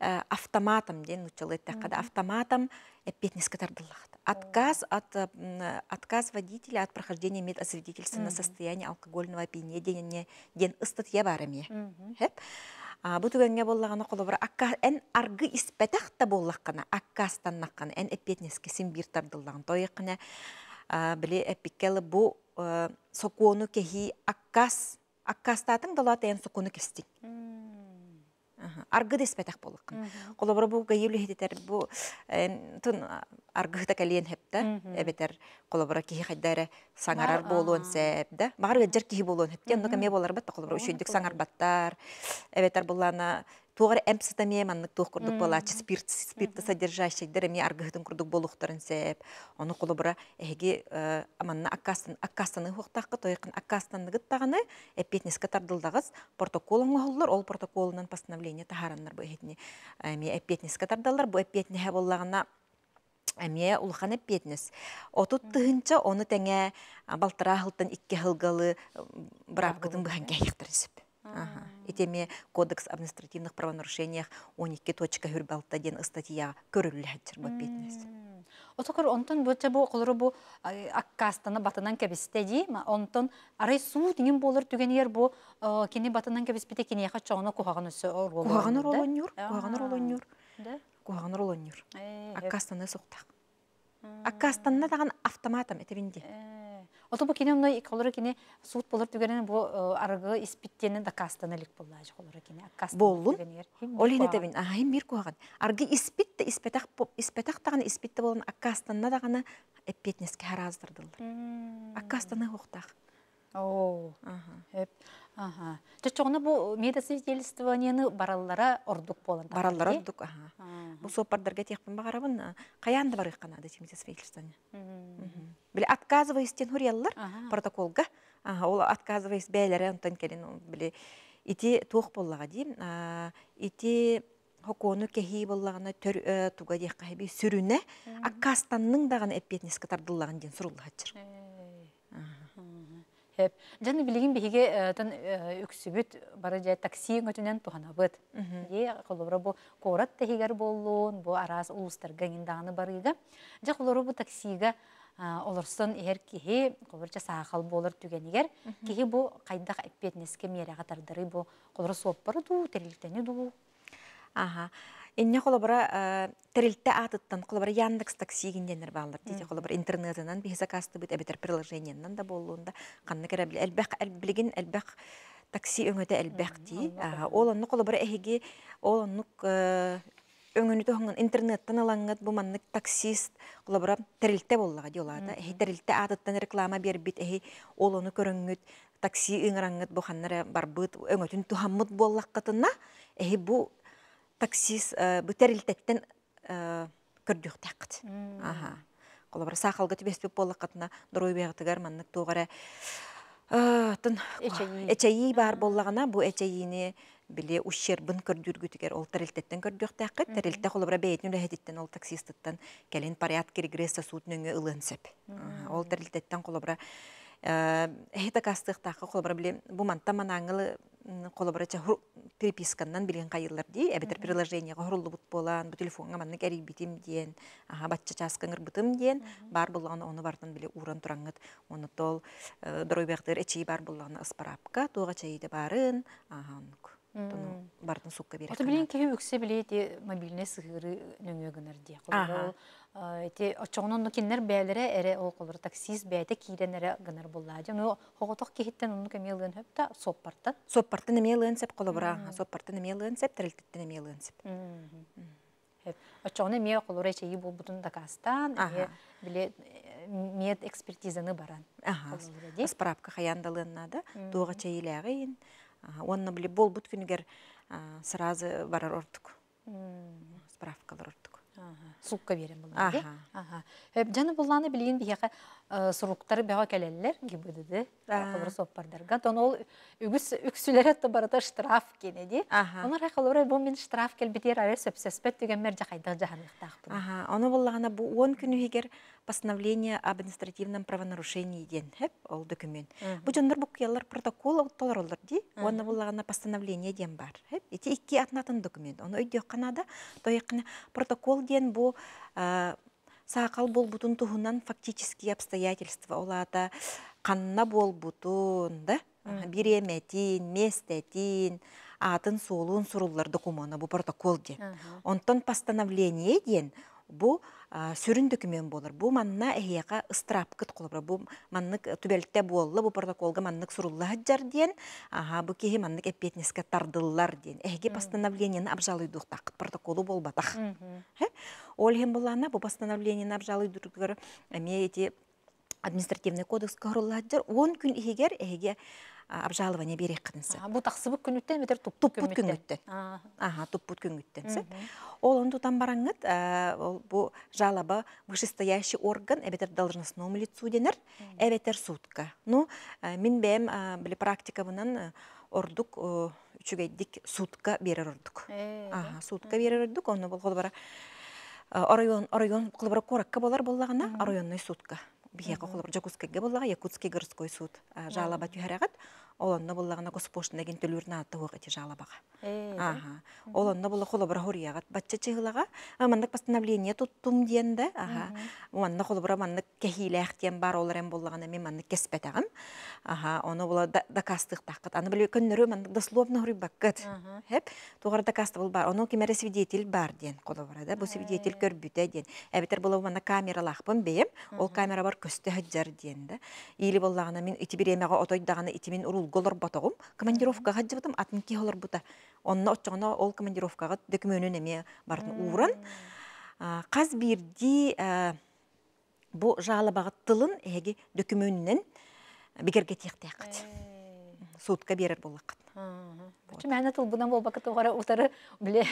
Э, автоматом ден учалеттек қада автоматом эппетнес катардыллах. Отказ от э, отказ водителя от прохождения медосвидетельства на состояние алкогольного опьянения ден ыстытья барыме. А бу түгәнгә боллаганы кулы бер акка эн аргы испәтәх та боллак кына аккастаннак эн э син бир тардыллаган тойы кына биле эпикелы бу сокону кеһи аккас аккастатын дала эн сокону кистик аргыдес бәтәк болықын. Қолабыра бұл ғайылы хедетер бұл тұн аргыда кәлен хепті, әбетер қолабыра кейі қайдары саңарар болуын сәбді. Бағар өджер кейі болуын хепті, онда кәме болар бәтті қолабыра үшіндік саңар баттар, әбетер э, бұллана Туғыр әмсітаме маннық туқ күрдік болачы, спирт, спиртті содержащий дәріме арғығытын күрдік болуқтарын сәп. Оны қолы бұра әге аманна э, аккастан, аккастаны хоқтаққы, тойықын аккастанны гыттағаны, әппетнес э, катардылдағыз протоколын ғолылар, ол протоколынан постановление тахараннар бұй әдіне. Әппетнес э, катардалар, бұ әппетне хәболлағына әме улхан әппетнес. Отут тыһынча оны тәңе балтыра хылтын икке хылгалы бұрапқытын бұхан кәйіқтірін сөп. Ага. Этеме Кодекс административных правонарушениях 12 точка хүрбалта ден статья көрүлі әтчір бұл бетнес. Отокор онтон бөтчә бу қолыры бу аккастана батынан кәбісті ди, онтон арай суу деген болыр түген ер бу кені батынан кәбіспіте кені яқа чоғына кухаған өсі орғолы. Кухаған орғолы нюр, кухаған орғолы нюр. Кухаған орғолы нюр. Э, Аккастаны э. соқтақ. Аккастанна таған автоматам әтевінде. Оту бу кине онной колоры кине суут болыр түгенен бу э, арыгы испиттенен да кастаналык буллаж колоры кине кастан. Боллун. Олине тебин ахын мир куаган. Аргы испитте испетах испетах тагын испитте аккастанна акастанна дагана эппетнеске хараздырдылар. Акастаны хоқтақ. Оо. Аха. Ага. Чочоғына бұл медосвидетельствованияны бараллара ордук болын. Бараллара ордук, аха. Бұл сопардарға текпін бағарабын, қаянды бар иққанады медосвидетельствования. Біле, отказываясь тен хуриялар протоколға, ол отказываясь бәйлері онтан келін, біле, ити тоқ боллаға А ити хокону кехи боллағына төр туға дейқ қайбей А аккастанның даған әппетнес катардыллағын ден сұрулы э. Ага. Хеп. Жаны билигин биһиге э, тан э, үксүбүт бара жай такси өтүнөн туханабыт. Е холора бу корат тегер боллун, бу арас улустар гаңындагыны барыга. Жа холора бу таксига э, олорсон эгер кихи колорча саахал болор түгенигер кихи бу кайдах эппетнеске мерага тардыры бу колор соппары ду терилтени ду. Ага. Инне холобара э, терилте атыттан холобара Яндекс такси гинденер балдар дити холобара интернетынан би закасты бит әбетер приложениеннан да болуында канны кере бил әлбәк әлбилген э, әлбәк такси өңөтө әлбәк ди. Ол анны холобара эһиги ол аннук э, өңөнү тоһуңан интернеттан алаңгат бу маннык таксист холобара терилте боллага диолада. Эһи терилте атыттан реклама бербит эһи ол аны көрөңгөт такси ыңыраңгат бар ханнара барбыт өңөтүн тухаммыт боллаккатына эһи бу таксис э, бүтәрилтектен э, көрдүхтәкт. Аха. Колабра сахалга тибеспе боллакатна дорой бегатыгар маннык тугара. Э, тын эчеи бар боллагана бу эчеини биле ущербын көрдүргүтүгер ол тәрилтеттен көрдүхтәкт. Тәрилтте колабра бейтнү лехеттен ол таксистттан келин порядки регресса сутныңы ылынсып. Ол тәрилтеттен колабра Эхета кастыктакы колабра биле бұл манта манаңылы колабра ча переписканнан билген кайылар ди эбетер приложение хоруллубут болан бу телефонга эрик битим диен аха батча часкыңыр бытым диен бар булган ону бартын биле уран тураңыт оны тол э, доройбектер эчи бар булган ыспарапка туга чейде барын аха бардын сукка берет. Ото билин кеһи үксе биле те мобильне сыгыры нөңө гынар ди. Ол эти очоңнон киннер бәйләре эре ол колыр таксис бәйте киренере гынар булла. Жаны хоготок кеһиттен уну кемелген хөп та соппарттан. Соппарттан эмелген сеп колыбыра. Соппарттан эмелген сеп тирилтеттен эмелген сеп. Очоңны мия колыр эчеги бул бутун дакастан, биле э, мед экспертизаны баран. Ага. Справка хаяндалынна да, дуга чейиләгәйин онна біле бол бұт сразы барар ордық. Справкалар ордық. Сулка берем бұлан. Ага. Жаны бұланы білген бияқа Э, суруктар бәға кәлелілер гибдді э. рақылыр соппардарға. Тон ол үгіс үксілер әтті барыда штраф кенеді. Оны рақылыр бұл мен штраф кәлбетер әрі сөпсәспет дегенмер жақайдық жағанықтақтым. Оны болағана бұл 10 күні егер постановление об административном правонарушении ден хеп ол документ. Бұл жондар бұл киялар протокол отталар олар дей. Оны болағана постановление ден бар. Эти атнатын документ. Оны өйдек қанада, тояққына протокол ден бұл бол бұтын тұғынан фактически обстоятельства олата бол бол да біреметін, местетін, атын солуын сурулларды құманы бұл протокол де онтон постановление ден бу сөрүндүкүмен болор бу манна эхияка ыстырап кыт колобра бу маннык э, түбелте буолла бу протоколға маннык суруллахаджар диен аха бу кихи маннык эппетниске тардыллар диен эхиги постановлениени протоколы протоколу болбатах ол хем булана бу постановлениени обжалуйдургар эми административный кодекс кагырыллахаджар он күн ихигер эхиге обжалование берек кынысы бу таксыбык күнүттен бетер туппут күнүттен ага туппут күнүттен ол онтутан бараңыт э, ол бу жалоба вышестоящий орган эбетер должностному лицу денер эбетер судка ну э, мин бэм э, биле практикабынан ордук үчүгейдик судка берер ордук ага судка берер ордук ону бол холбара район район кылбара коракка болар боллагына орайонның сұтқа бихеқа холор жакутска якутский городской суд жалаба түһәрәгат олонно буллагына госпоштун деген төлүрүн атты хуак эти жалабага. Ага. Олонно булла холо бра хорягат батча чыгылага, амандык постановление туттум диенде, ага. Манна холо бра манна кехилех деген бар олар эм буллагына мен манна кеспетагам. Ага, оно була докастык таккат. Аны биле көннөрү манна дословно хури баккат. Хеп, тугар докаст бул бар. Оно кимере свидетель бар диен холо бра да. Бу э. свидетель көрбүтө диен. Эбетер була камера камералахпын бейем. Ол камера бар көстө жар диен да. Или буллагына мен ити биремеге отойдаганы ити мен урул голор ботогум командировка жыбытым атын киһолор бута онно отчоно ол командировкага дөкмөнүн эме барын ууран каз бирди бу жалабага тылын эги дөкмөнүнен бигерге тиектеякыт э. суутка берер буллакыт Чи мәне тыл буна бол бакыт огара утары биле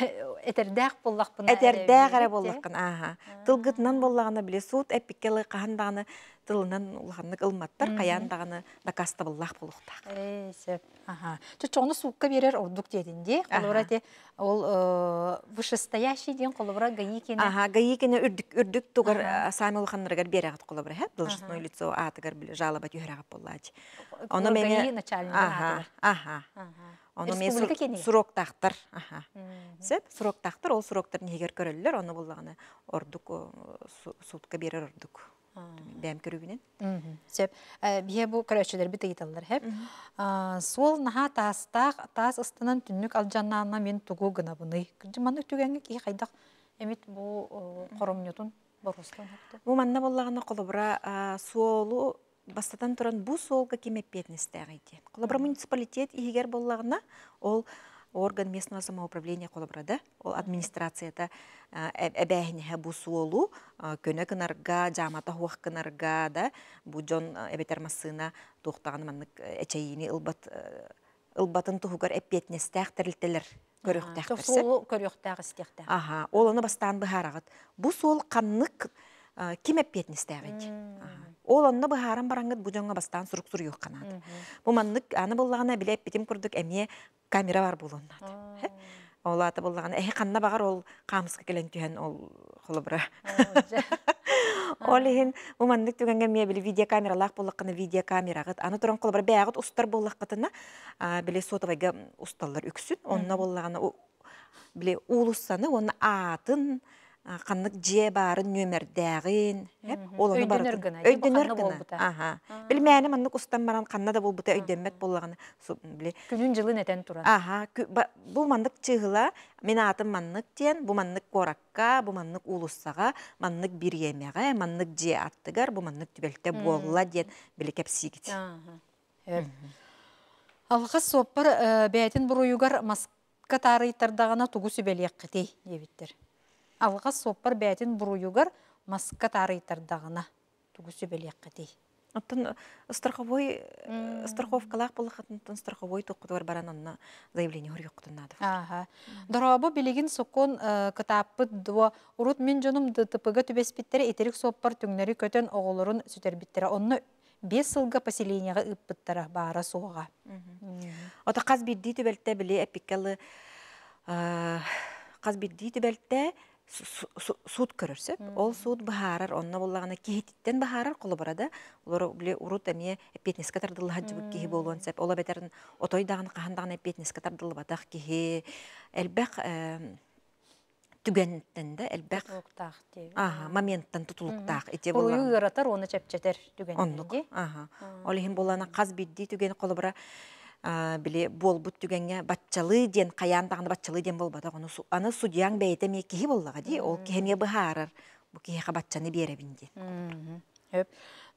этердәк буллак буна. Этердәк ара буллакын, э? аха. Тылгытнан буллагына биле суут эпикелы каһандагыны тылынан улаганнык ылматтар каян даганы докасты буллах булуктак. Эсеп. Аха. Чочоны сукка берер ордук дединде, колора те ол э, вышестоящий деген колора гаикене. Ага, гаикене үрдүк үрдүк тугар э, самыл ханнарга берегат колора хэ, должностное лицо атыгар бил жалоба юрагап буллач. Э, оны менге начальник Аха. Аха. Оны мен сурок тактыр. Аха. Сеп сурок тактыр, ол суроктар негер көрөллөр, оны буллаганы ордук сутка берер ордук бәм көрігінен. Сол наға тастақ, тас ұстынан түннік жанана мен ғына бұны. қайдақ әмет бұл әпті. Бұл болағына қолыбыра бұл муниципалитет егер болағына ол орган местного самоуправления колабрада, ол администрацията әбәһнеһе э, э, бу суолу э, көне кынарга, жамата хуақ кынарга да бу жон эбетер массына тухтаган маннык эчейини ылбат ылбатын тухугар эппетнестэх терилтелер көрөхтәхтерсе. Суолу Ага, ол аны бастан быхарагыт. Бу сол каннык ким эппетнестәгит ол онна бы харам барангыт бастан сурук сур юк канат. Бу аны билеп битим күрдік эмне камера бар булуннат. Олаты болғана эхи канна багар ол камыска келен түһән ол холыбра. Ол ин бу маннык түгәнгә бил видео камера лак буллакны видео камера гыт аны туран холыбра устар биле сотовайга усталлар үксүн онна болғана биле улуссаны атын Қаннық же барын нөмір дәғын. оланы бар өйдөнөр гына аха билмәне баран қанна да бұл өйдөнмәк боллагына биле Күнін жылын этен тұра. аха Бұл мұнық чығыла, мен атым мұнық тен бу қораққа, бұл бу ұлысаға, улуссага бір бириемеге мұнық же аттығар, бұл мұнық түбөлтө болла ден биле кепсигит алгас соппар э, маска алға соппар бәтін бұруюгар маска тарыйтардағына түгісі бәлекқатей. Оттон э, страховой э, страховкалах булахатын тон страховой туккутур баран онна заявление хор юктунады. билигин сокон э, кытаппы дуа мен жоным ДТПга түбеспиттере етерік соппар көтен көтөн оголорун сүтербиттере. Онны 5 сылга поселенияга ыппыттара бара соға Ота каз бирди түбөлтө биле эпикалы каз суд көрөрсөп ол суд бахарар онна боллагана кихиттен бахарар колобарада барады бле урут эмне әме тардылла жибу кихи болгон сеп ола бетерин отой даган кахандаган эпетниске тардылла батак кихи элбек э, түгенттен да элбек тутулуктаах деби аха моменттен тутулуктаах ите болла уюратар оны чепчетер түгенди аха ол хим болана каз бидди біле болбут түгенге батчалы ден қаян тағында батчалы ден бол аны судьяң бәйте ме кейі боллаға ди ол кейіне бұхарыр, бұ кихе батчаны беребин ди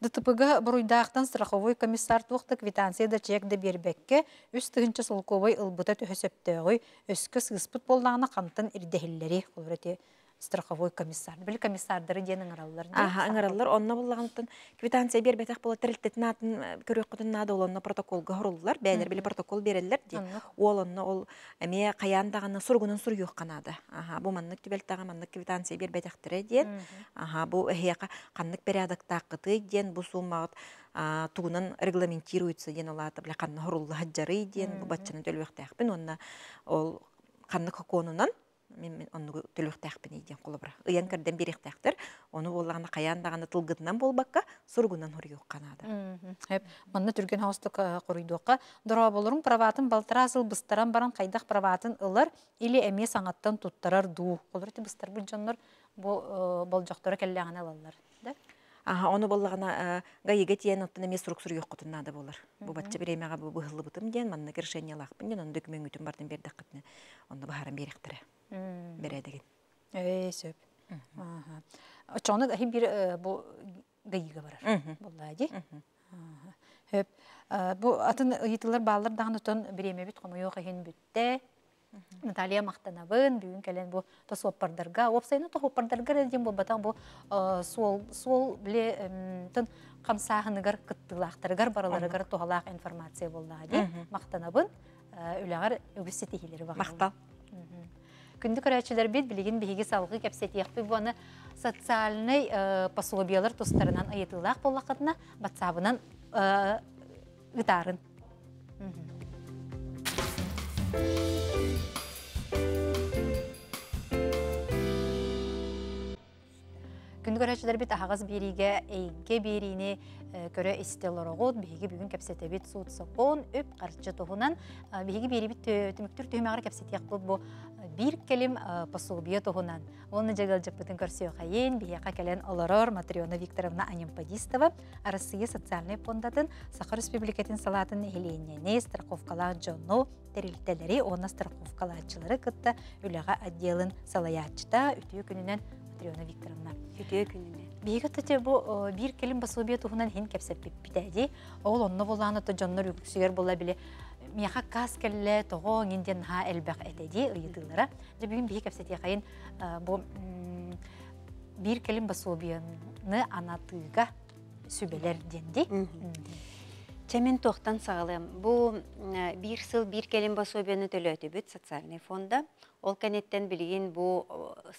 ДТПГ бұруйдақтан страховой комиссар тұқты квитанцияда чекді бербекке үс тігінші солковой ылбыта түхесептеғой өскіс ғыспыт болдағына қантын ирдехиллері қолырете страховой комиссар. Бил комиссардары денің ыңыраллар. Аха, ыңыраллар. Онна буллагантын квитанция бер бетак бола тирилтетин атын э, көрөк кудунна да олонна протокол хоруллар. Бәйлер биле протокол береллер ди. Олонна ол әме э, каян даганы сұр сурюк қанады. Аха, бу маннык тибелтага квитанция бер бетак тире ден. Аха, бу эхека тақыты периодокта кыты ден бу суммагыт тугунан регламентируется ден олаты биле канны хаджары ден. Бу батчаны төлөктөк. Бин онна ол канны коконунан мен оннугу төлөхтәхпин иден кулыбра. Ыян керден берехтәхтер, оны боллагына каян даганы тылгытынан болбакка сургунан хурыю канады. Хеп, манны түрген хаустык э, куруйдука, дора болурун праватын балтыразыл быстаран баран кайдах праватын ылар или эме саңаттан туттарар ду. Олар ти быстар бул жаннар бу э, болжоктора келлегана алалар, да? Аха, оны боллагына э, гаеге тиен оттан эме сурук сурук котунна да болар. Бу батча бир эмеге бу быхылы бутым ден, манны киршеньялак, мен онды күмөн үтүм бардын бердик кытны. Онда бахарам беректире бередигин Эй, сөп. Очоны да бир бу гыйга барар. Булла ди. Хөп. Бу атын ыйтылар баалар дагын отон биреме бит комуйо хин бүтте. Наталья Мақтанабын, бүгін кәлен бұл тосуаппардарға, опсайны тосуаппардарға реден бұл батан бұл сол, сол біле тұн қамсағынығар кыттылақтырғар бараларығар тоғалақ информация болды. Мақтанабын, үләғар өгісі тегелері бағалар. Мақтал. Күнді рәчілер бет білеген бігі салғы кәпсетияқ еқпі бұны социальный пособиялар тұстарынан айытылақ болақытына батсабынан ғытарын. Күнді рәчілер бет ағыз беріге, әйге беріне, көрі истелорогод бүгін бүгүн кепсетебит суут сокон өп карчы туһунан биги бириби төмүктүр түйімағыр кепсетияк кылып бу бир келим э, пособие тоғынан. Оны жагал жаппытын көрсөй қайын, бияқа кәлен олорор Матриона Викторовна Анимпадистова, Россия социальный фондатын Сахар Республикатын салатын хеленене страховкалар жону терилтелери оны страховкалаатчылары кытта үліға отделын салаячыта, үтүү күнінен Матриона Викторовна. Үтүү күнінен. Бейгі тәте бір э, келім бе тұғынан хен кәпсәп әде, Ол онны боланы то жоннар бола біле мияха кас келле того нинден ха элбек этеди ыйытылара же бүгүн бихи кепсети кайын бу бир келин басобияны анатыга сүбелер денди Чемен тохтан сагалым Бұл бір сыл бір келін басобияны төлөтүбүт социальный фонда. Ол кәнеттен билгин бұл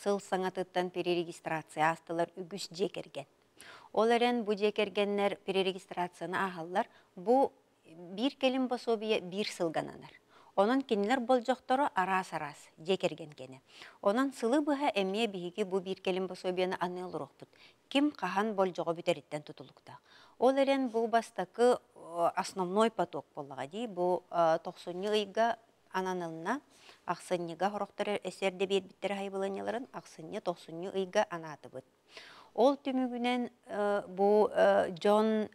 сыл саңатыттан перерегистрация астылар үгіс жекерген. Ол әрен бу жекергендер перерегистрацияны ағалар. Бұл бир келин пособие бир сылгананар. Оның кинилер болжоктору арас-арас жекерген кені. Оның сылы бұға әме биһиги бу бир келин пособияны аныл Кім Ким кахан болжоғы бүтериттен тутулукта. Ол әрен бұл бастакы основной поток боллага дей. бу 90-ныйга ананылна ақсынныга хорохтор эсерде бербиттер хайбыланыларын ақсынны 90-ныйга Ол түмігінен бұл Джон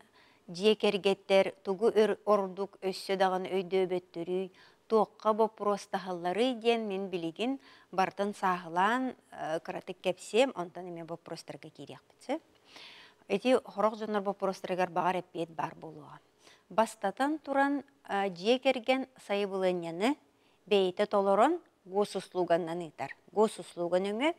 Диекергеттер тугу өр ордук өссөдағын өйді өбөттүрүй, туокка бопростахаллары диен мен билигин бартын сағылан э, кыратык кепсем, онтан эме бопростарга кириякпытсы. Эти хорок жонор бопростаргар баар эппет бар болуа. Бастатан туран э, диекерген сайыбылыньяны бейте толорон госуслуганнан итар. Госуслуган өңө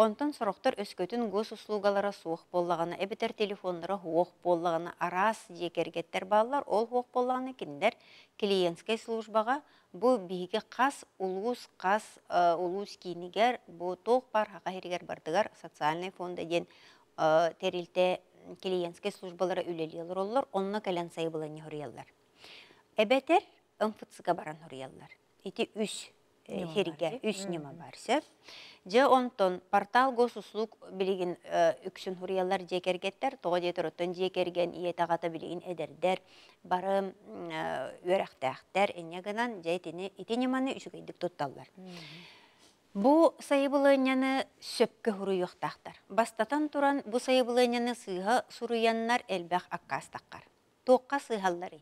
Онтон сұрақтар өскөтін ғос ұслугалары суық боллағаны, эбетер телефонлары ғоқ боллағаны арас жекергеттер балылар, ол ғоқ боллағаны кендер клиентскай службаға бу биге қас ұлғыз, қас ұлғыз э, кейінегер, бу тоқ бар ергер бардығар социальный фонды ден э, терилте клиентскай службалары үлелелер оллар, сайы болан сайбылын хөрүяллар. Эбетер МФЦК баран хөрүяллар. Ити үш херге үс нема барсы. Же онтон портал госуслуг билигин э, үксүн хуриялар жекергеттер, тоға жетер оттон жекерген тағата билигин эдердер, бары э, өрәқтәқтер, әне гынан жәйтіне итенеманы үшігейдік тұтталар. Бу сайыбылыняны сөпкі хуру йоқтақтар. Бастатан туран бу сайыбылыняны сыйға суруяннар әлбәқ аққастаққар. Тоққа сыйғаллары.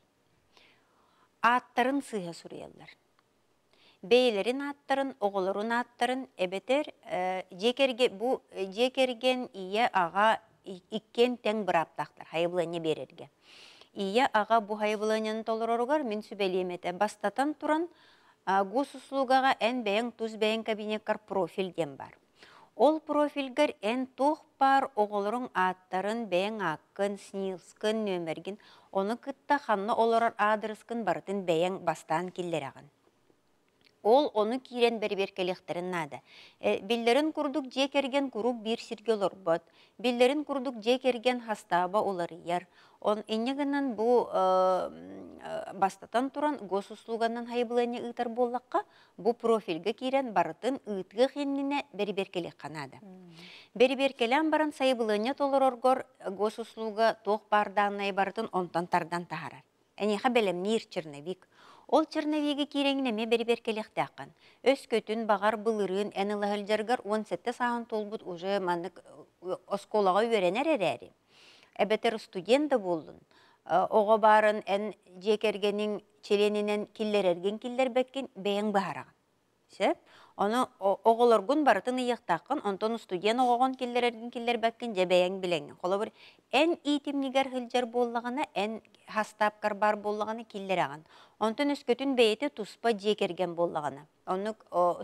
Аттарын сыйға суруяллар. Бейлерін аттарын, оғылырын аттырын, әбетер жекерге, жекерген ие аға иккен тәң бір аптақтар, не берерге. Ие аға бұ толыр орғар, мен сүбелемеді бастатан тұрын, гос ән бәйін тұз бәйін кабинеккар профилден бар. Ол профильгер ән тұқ бар оғылырың аттарын бәйін аққын, снилскын, нөмірген, оны күтті қанны оларар адрескін барытын бәйін бастан келдер ағын. Ол оны кирен берберкелехтерін нады. Э, Биллерін курдук же керген күруб бир сиргелор бот. Биллерін курдук же керген хастаба олар яр. Он иннегінен бу э, э, бастатан туран госуслуганан хайбылыне ыйтар боллаққа, бу профильге кирен барытын хеніне хеннине берберкелех қанады. келен барын сайбылыне толыр оргор госуслуга тоқ барданай барытын онтан тардан тахарар. Әне нир черновик. Ол черновиги киреңнеме келекті ақын. Өз көтін бағар бұлырын әніліхілдергір 17 сағын толбут уже манық э, осколаға үйеренер әрәрі. Әбетер студенті болдын. Оға барын э, ән жекергенің челенінен киллер әрген киллер бәккен бәйін бағараған. Оны күн барытын иықтақын, онтон студент оғығын келдерерген келдер бәккен жәбәйен біленген. Қолы бір, ән итімнігер хылжар боллағына, ән хастапкар бар болығаны келдер аған. Онтон өскөтін бәйеті туспа жекерген боллағына. Оны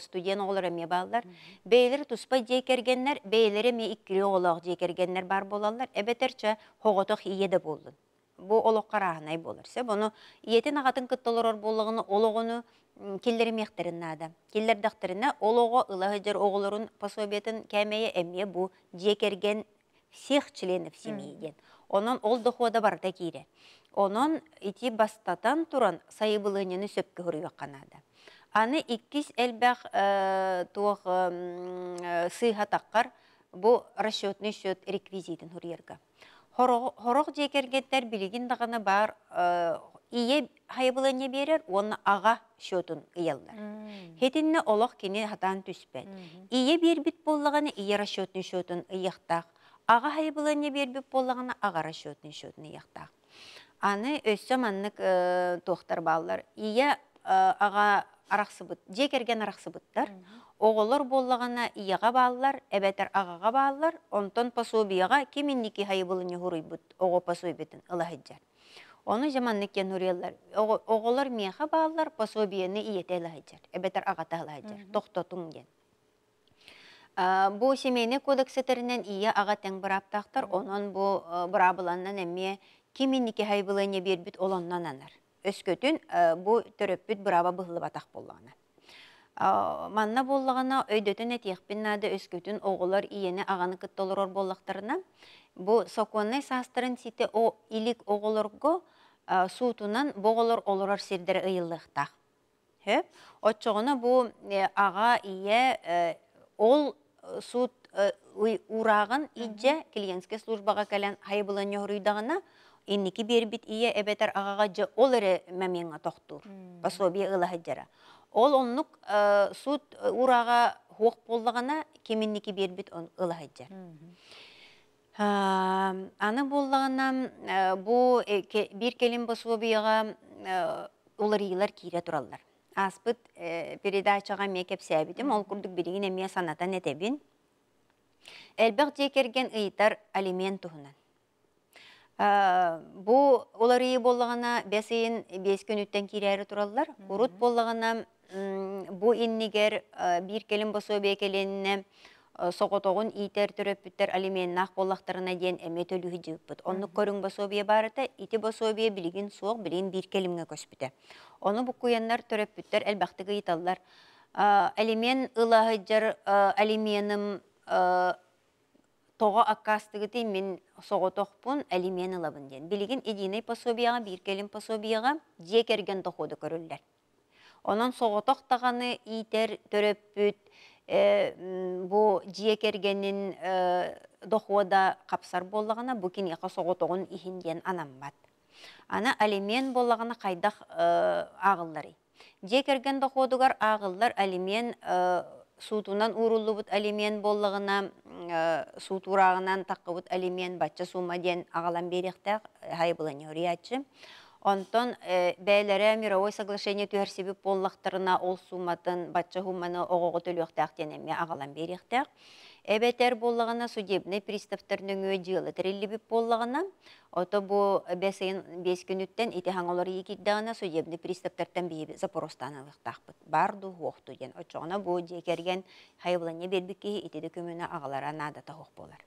студент оғылыр әме балдар. Бәйлер туспа жекергенлер, бәйлер әме иккілі оғылық жекергенлер бар болалар. Әбетерчі хоғытық иеді болды. Бұ олық қарағынай болыр. Бұны ағатын кыттылыр болығыны, олығыны мектерін мехтеринада. келлер дақтырына олого ылахыжар оғыларын пасобетін кәмейі әмие бу жекерген всех членов семейден. Оның Онон ол дохода бар тәкире. ити бастатан туран сөп сөпкө хүрүбөкканада. Аны иккис элбәх э, туох э, сыйха таққар бу расчетный реквизитін реквизитин хүрүерге. Хорог декергеттер билигин дагана бар э, ие не берер, оны аға шөтін ұялдар. Хетінне олық кене хатан түспен. Ие бербіт боллағаны э, ие шөтін шөтін ұяқтақ. Аға хайыбылыне бербіт боллағаны ағара шөтін шөтін ұяқтақ. Аны өссөм аннық тоқтар балылар. Ие аға арақсыбыт, жекерген арақсыбыттар. Оғылыр боллағана ияға балылар, әбәтір ағаға балылар. онтон пособияға кеміннекі хайыбылыне ғұрыйбыт, оғы пасуйбетін ұлахыджар. Оны жаман некен үрелер. Оғылар меха бағылар, пособиені иетелі әбітер Әбетер ағаталы айджар. Тоқтотым ген. Бұл семейне кодексетерінен ие ағатен тақтыр. оның бұл э, бұрабыланнан әме кемін неке хайбылайне бербіт олоннан анар. Өскөтін э, бұл төрөппіт бұраба бұғылы батақ болуына. Манна боллағана өйдөтін әтеқпін нады өскөтін оғылар иені ағаны кыттолырор боллақтарына. Бұл соконны састырын сите о илік оғылырғы Э, суутунан боголор олорор сирдер ыйыллыктах. Хөп, отчогуна бу э, ага ие э, ол суут урагын идже клиентске службага келен хайбылын йоруйдагына инники бербит ие эбетер агага же ол эре меменга тохтур. Пособие хаджара. Ол оннук суут урага хоқ болдығына кеміннеке бербіт ұлағайджар. Аны боллағынан э, бу э, бир келин босу олар э, йылар кире тураллар. Аспыт передачаға мекеп сәбидім, ол күрдік бірігіне ме саната нәтәбін. Әлбәқ жекерген ұйтар алимент тұхынан. Бұ олар ие бәс үйін, бес күн үттен әрі тураллар. Құрут боллағына бұ иннигер бір келін босу бекелініне Э, соғытоғын итер төрөппүттер алименнах болақтарына дейін әмет өлігі дейіппіт. Оны көрің барыта, ити басобия білігін суық білейін бір келімге көспіті. Оны бұққуяннар төрөппүттер әлбақтығы италлар. Алимен э, жар алименім э, тоғы аққастығы дейін мен бұн алимен ұлабын дейін. Білігін единай пособияға, бір келім пособияға жекерген тоқуды көрілдер. Онан соғытоқ тағаны итер бүт, Э, бу кергенин э, дохода капсар боллагана бу киниэха соҕотоҕун иһинген анаммат ана алимен боллагана қайдақ жие э, керген доходугар ағыллар алимен суутунан уруллубут алимен боллагына суутураагынан таккыбут алимен батча сумма диэн агалан биэриэхтээх хайбыланиориячы Онтон бәйләре мировой соглашение түһәр себе боллақтарына ол суматын батча хуманы оғығы төлөқтәк денеме ағалан беректәк. Эбетер боллағына судебный приставтарның өйдіғылы тірелі біп боллағына, ото бұ бәс күніттен иті хаңалары екиддағына судебный приставтартан бейбі Запоростанылықтақ барду хоқту ден. Отшығына бұ декерген хайвылыне бербікке етеді көміні ағалар анада тағық болар.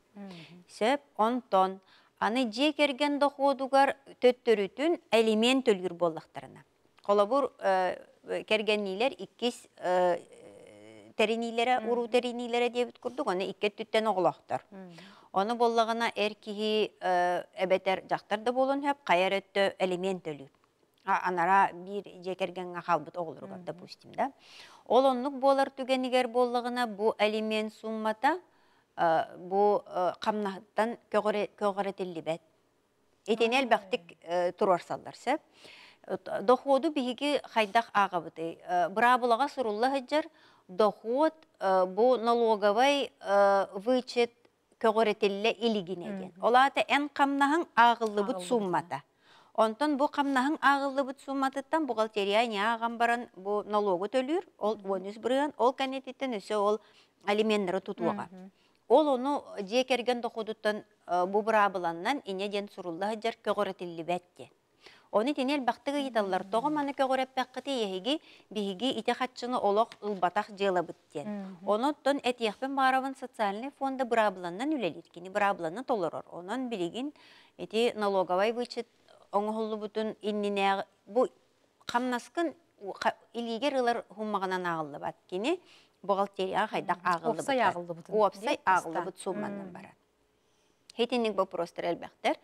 Сөп, он тон, аны же керген доходугар төттөрүтүн элемент төлгүр боллактарына. Колобур э, кергенилер иккис э, теринилере, уру теринилере дебит курдук, аны икке түттен оголоктор. Оны боллагана эркихи э, эбетер жактар да болон хеп, кайрөттө элемент төлүр. Анара бир жекергенге халбыт оголурга, допустим, да. Олоннук болар түгенигер боллагана бу элемент суммата – Э, бу қамнахтан э, көгөретиллибет. Этенел бактик э, туруарсалларса. Дохуоду биһиги хайдах агабыты. Брабулага сурулла хаджар доход бу налоговый вычет көгөретилле илигинеген. Олата эн қамнаһын агыллы бут суммата. Онтон бу қамнаһын агыллы бут сумматыттан бухгалтерия не ағам баран бу налогу төлүр. Ол өніз брыган, ол өсө ол алименнеры тутуага. Ол оны э, дие керген доходуттан э, бу ине ден сурулла жар көғіретілі бәтті. Оны тенел бақтығы италлар тоғы маны көгөрөп баккыты ехиги биһиги ите хатчыны олық ылбатах жела биттен. Оны әт еқпен барауын социальный фонда бырабыланнан үлелеркини бырабыланны толорор. Онан билигин эти налоговай вычет оңголу бүтүн бу камнаскын илигер ылар хуммагынан агылды бухгалтерия хайда агылды бут. агылды бут. Опсай агылды бут сумманнан бара. Хетинник вопростар элбектер.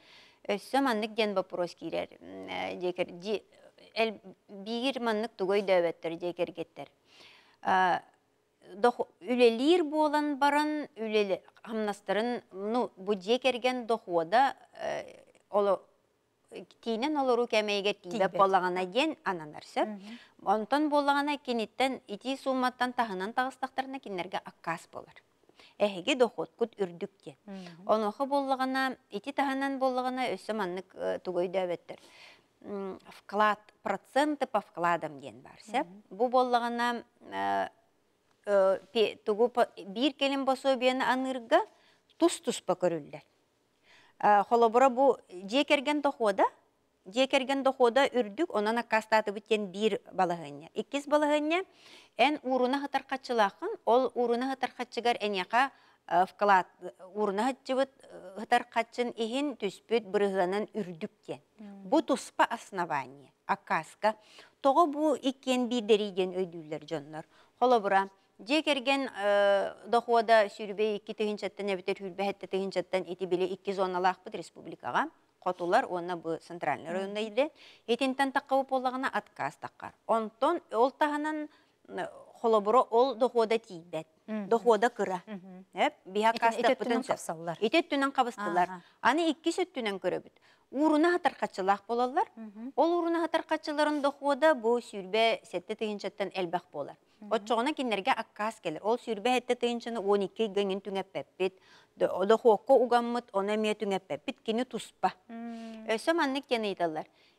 Сөманник ден вопрос керер. Э, э, декер ди эл бир тугой дөбөттөр декер кеттер. Э, дох үлелир болан баран үлелер хамнастырын ну бу декерген дохода олы тиинен олору кәмейге тиибеп боллағана диен ананар сөп. Онтан болағана кенеттен ити суматтан тағынан тағыстақтарына кенерге аққас болар. Эһиги доқыт, күт үрдікте. Онохы болағана, ити тағынан болағана өсі маннык э, тугой Вклад, проценты по вкладам барсы. бар сөп. Бу бір келім басу бені бособияны тұс-тұс па көрілдер. Э, холобора бу жекерген керген дохода, жекерген керген дохода үрдүк, онан акастаты бир балаһыння. Иккис балаһыння эн уруна хатар ол уруна хатар качыгар э, вклад уруна хатчыбыт э, хатар качын ихин түспүт бырыгынан үрдүккен. Бу туспа основание, акаска. Того бу иккен бидериген өйдүлер жоннор. Холобора Дие керген э, дохода сүрбей 2 тыгынчаттан әбітер э, хүрбәхетті тыгынчаттан етебелі екі зоналақ бұд республикаға. Қотулар оны бұ сентральный районда еді. Етентен таққа олағына отказ таққар. Онтон ол тағанан холоборо ол дохода тиибет дохода кыра биха каста капсаллар итет түнен қабыстылар. аны икки сөт түнен көрөбүт уруна хатаркачылак болалар. ол уруна хатаркачыларын дохода бу сүрбе сетте тыйынчаттан элбах болар отчоғына кинерге аккас келер ол сүрбе хетте 12 он икки гыңын түңэппеппит дохокко угаммыт она мие түңэппеппит кини туспа өсөм анны кене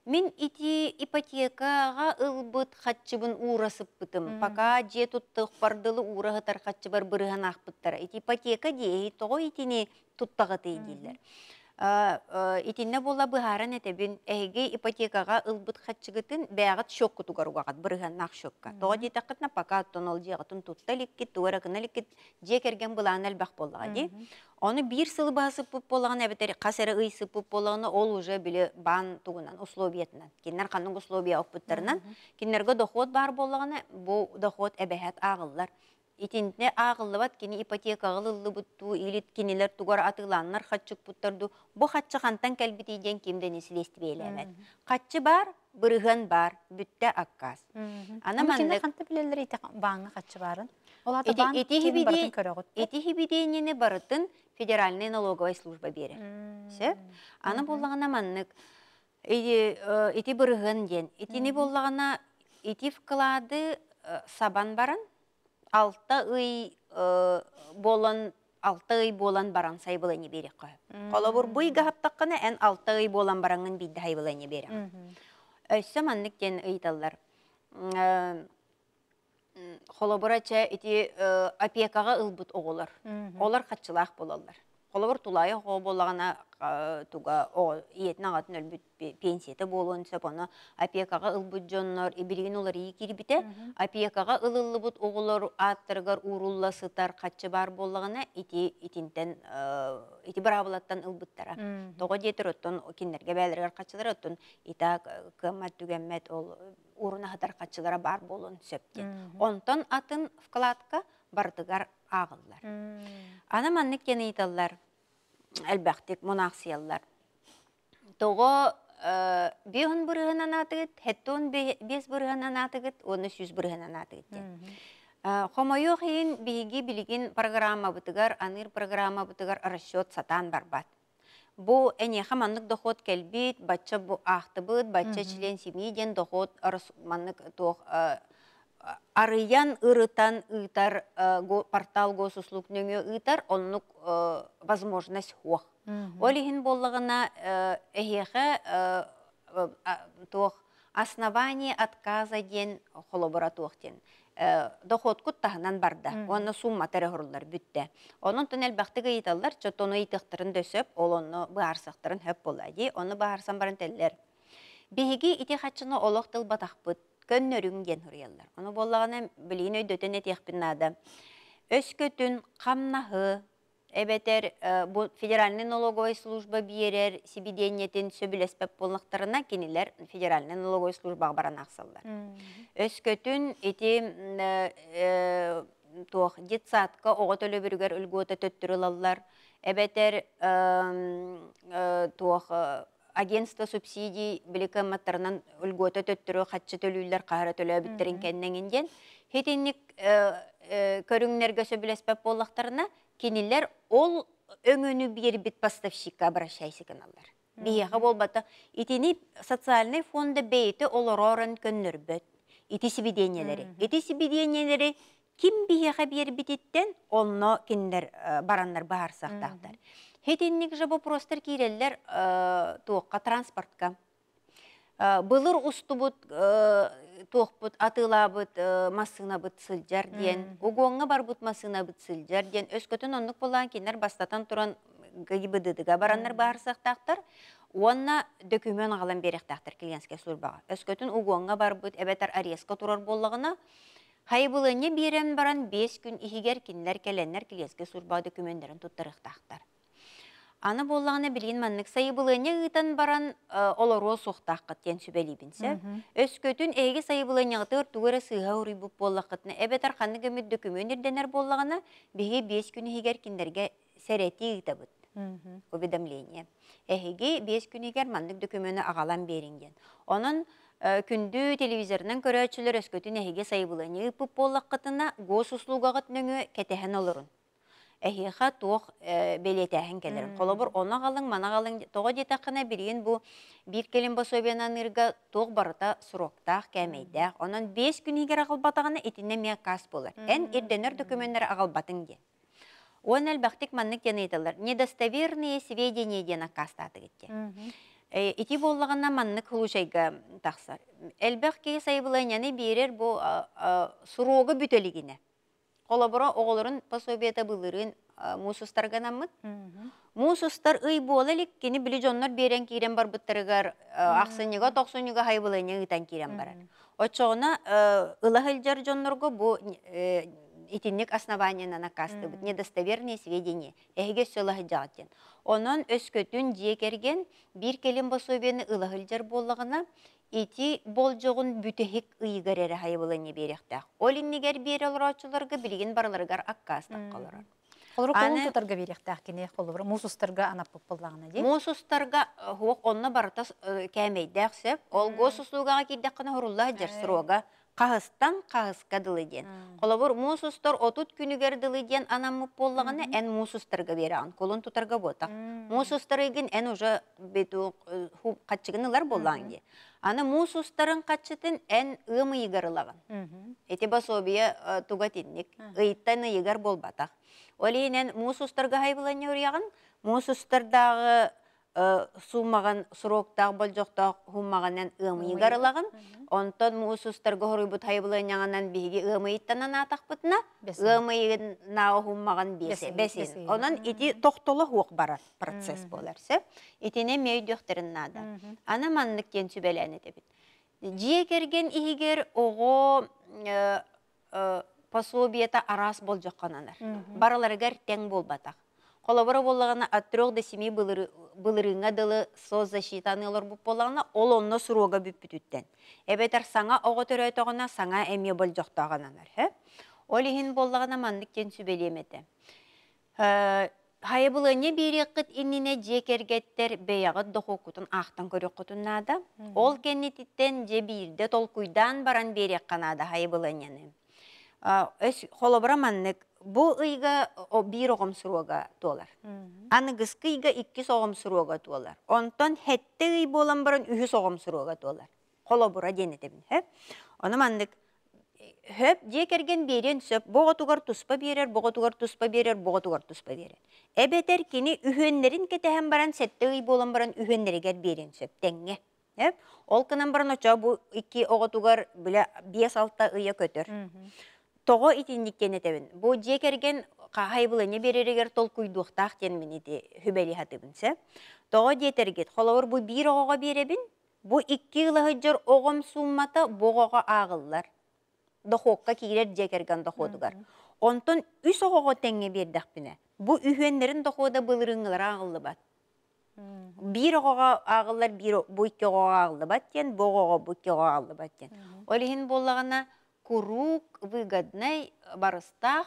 Мен ити ипотекаға ылбыт хатчыбын урасыппытым. Пока же туттық бардылы урағытар хатчыбар бірігін ақпыттар. Ити ипотека дейі тоғы итіне туттағы дейділер. Итинне бола бұхаран әтебін әйге ипотекаға ылбыт хатчығытын бәғыт шок күтугар уағат, бірігін ақ шокка. Тоғы дейтақытна пока тонол деғытын тутталиккет, туаракыналиккет, же керген бұлан әлбақ болаға Оны бір сылы басып бұп болаған әбітер қасыры ұйсы бұп болағаны ол уже білі бан туғынан, условиятынан. Кеннер қандың условия ұқпыттарынан. Кеннерге доход бар болағаны, бұл доход әбәхәт ағыллар. Итинне ағылы бат, кені ипотека ғылылы бұтту, үйлет кенелер туғар атыланлар қатшық бұттарду. Бұ қатшы қантан кәлбітейден кемден еселесті бейлі Қатшы бар, бұрыған бар, бүтті аққас. Ана қанты білелер ете баңы қатшы барын? Олады баң кені бартын көрі құтты? Ете хибидейнені барытын, федеральный налоговой служба бере. Се? Аны боллағына маннык. Э, ити бұрығын ден. Итини боллағына ити вклады э, сабан баран. Алта и болан алты и э, болан баран сай не берек қой. буй бұй ғаптаққына ән алты и болан баранын бидді хай не берек. Өссі маннык ден ыйталар холобора чә ити э, опекаға ылбыт оғылар. Олар қатчылақ болалар. Қолабыр тулайы қо болағана туга иетин ағатын өлбүт пенсиеті болуын сөп, оны опекаға ылбыт жоннор, ибирген олар ии кирбите, опекаға ылылы бұт оғылар аттырғар урулла сытар бар болағына еті бір абылаттан бравылаттан ылбыттара. Тоғы дейтір өттін, кендерге бәлірігер қатшылар өттін, ета кымат түгенмет ол уруна қатшылара бар болуын сөптен. Онтон атын вкладка, бардыгар ағыллар. Ана манны кені италлар, әлбәқтік, монақсияллар. Э, бе ғын бұрығын анатығыт, ғын бес бұрығын анатығыт, оны сүз бұрығын анатығыт. Э, Хомойох қиын бейгі білген программа бұтығар, аныр программа бұтығар расчет сатан барбат. Бу әне хаманлык доход келбит, батча бу ақты бит, батча член семейден доход арыс арыян ырытан ұйтар э, портал госуслуг нөңе ұйтар, оннук э, возможность хуох. Олихин боллағына әйеғі э, туох основание отказа ден холобора Доход Доходкут барда. Оны сумма Оның бүтте. Онон төнел жұт оны етіқтірін дөсіп, дөсөп, оны баарсактырын хөп болады. оны баарсан барын теллер. Биһиги ити олық олох тыл көннөрүң ген хуруяллар. Оны боллаганы билигин өйдөтөн этиякпин ада. Өс камнаһы эбетер э, бу федеральный налоговый служба биерер сибидениетин сөбүлеспеп болнактарына кинилер федеральный налоговый службага баран аксаллар. Өс көтүн эти э, э, туох детсадка ого төлөбүрүгөр үлгүөтө төттүрүлаллар. Эбетер туох агентство субсидий билика маттарынан үлгөтө төттүрү хатчы төлүүлөр төлөө төлөбүттерин кеннеңинден хетинник э, э, көрүңнерге сөбүлеспеп боллактарына кинилер ол өңөнү бит поставщикке обращайся каналдар бияга болбата итини социальный фонда бейти олорорун көннөрбөт ити сведениялери ити сведениялери ким бияга биер бититтен онно кинилер э, бараннар баар Хетенник же вопростар киреллер э, тоққа транспортқа. Э, Бұлыр бұд э, атыла атылабыт, масына бұд сылжар дейін, оғуанға бар бұд масына бұт сылжар өз көтін болған кенер бастатан тұран дедіға бараннар барсақ тақтыр, Оны дөкімен ғалым берек тақтыр келгенске сұрбаға. көтін оғуанға бар бұд әбәтар әресқа тұрар болығына, берен баран 5 күн ихигер кенлер келеннер келгенске сұрбаға дөкімендерін тұттырық тақтыр. Аны боллағына білген маннык сайыбылыне ыйтан баран э, олоро сохтаққыт тен сүбәлибінсе. Өз көтін әйге сайыбылыне ғытыр туғыры сыға ұрый бұп боллаққытны. Әбет арқаны көмі дөкімін ерденер боллағына беге 5 күні хегер киндерге сәреті ыйтабыт. Уведомление. Әхеге 5 күні хегер маннык дөкімені ағалан берінген. Оның э, күнді телевизорынан көрәтшілер өз көтін әхеге сайыбылыне ұпып боллаққытына гос услуғағыт нөңі кәтәхен олырын әхиха тоқ э, белетәһен келерін. Қолобыр она қалың, мана қалың тоға детақына бірін бұ бір келін басобенан ырға тоқ барыта сұрақтақ кәмейді. Онан 5 күн егер ағылбатағына етіне мия кас болар. Ән ерденер документтер ағылбатын де. Он әлбәқтік маннық айталар. Недостоверные сведения дена кастаты кетті. Э, ити боллағына маннык хулушайга тақсар. Әлбәқ кей сайбылайняны берер бұ суроғы бүтілігіне қолабыра оғылырын пособиета бұлырын мусустар ғанаммыт. Мұсыстар ый болы әлік кені білі жоннар берен керен бар бұттарығар ақсынеға, тоқсынеға хайбылайне ғытан кейрен барар. Отчоғына ылахылжар жоннарға бұ э, итинник основания на накасты, mm недостоверные сведения. Эге сөлахджатен. Онон өскөтүн диекерген бир келин бособени ылахылжар болығына ити бол жоғын бүтехик ыйгарері хайбылыны беректақ. Ол иннигер бері олырачыларға білген барларғар аққастық қалырар. Холру колун тутарга билектах кине холру мусустарга ана попполлагына ди. Мусустарга онына онна кәмейді әксіп. ол госуслугага кидәк кына хорулла җир э қағыстан қағысқа дылыден. Қолабыр мусустар отут күнігер дылыден анамы болығаны ән мусустарға аң, қолын тұтарға ботақ. Мусустар еген ән уже қатшығынылар болған Аны мусустарын қатшытын ән ұмы егарылаған. Әте басобия туғатинник, ұйттан егар болбатақ. Олейінен мусустарға хайбылан еурияған, мусустардағы Э, суммаган сроктаг болжоктог хуммаганан ымый гарылагын онтон муусустар гохоруйбут хайбылыняганан биһиги ымыйттанан атахпытна ымыйын наа хуммаган биэсе бесин онон ити тохтоло хуок бара процесс боларсы. итине мөйдөхтерин наада ана маннык тен сүбэлэни дебит жие керген ихигер ого э, э, пособиета арас болжоккананар бараларыгар тең батақ. Қолавыра боллагана әттірек да семи былырыңа дылы соз защитаны олар бұп болағына ол онны сұруға бүппүтіттен. Әбетар саңа оғы төрәйтоғына саңа әме бол жоқтағананар. Олихин боллагана мандық кен сүбелеметі. Э, хайбылы не бері қыт иннине жекергеттер бәяғы доқу күтін ақтан көрі құтыннады. Ол кенетіттен же бірде баран бере қанады хайбылы нені. Өз бұл ыйга бір оғым сұруға туалар. Аныгыс кыйга икки соғым сұруға туалар. Онтан хетте ый болан баран үһү соғым сұруға туалар. Холо бұра дене тебин, хэ? Оны мандык хөп декерген берен сөп тұғар тұспа берер, боғатугар туспа берер, боғатугар туспа берер. Эбетер кини үһөннерин кетеһен баран сетте ый болан баран үһөннеригер берен сөп теңге. Ол кынан баран оча бу икки оғатугар биле 5-6 ұйы көтір тоғы тоғо итинниккен этебин бу диекерген кахай бул эне беререгер толкуйдуктаах тенмин ити хүбелихатыбынсе тоҕо диетергит холовор бу биир оҕоҕо биэребин бу икки ылаһыджор оғым суммата боҕоҕо ааҕыллар дохуокка киирер диекерген дохуодугар онтон үс оҕоҕо теңе биэрдэхпине бу үһүэннерин дохуода былырыҥылар ааҕыллыбат биир оҕоҕо ааҕыллар биир бу икки оҕоҕо ааҕыллыбат диэн боҕоҕо бу икки оҕоҕо ааҕыллыбат диэн олиһин буоллаҕына курук выгодный барыстах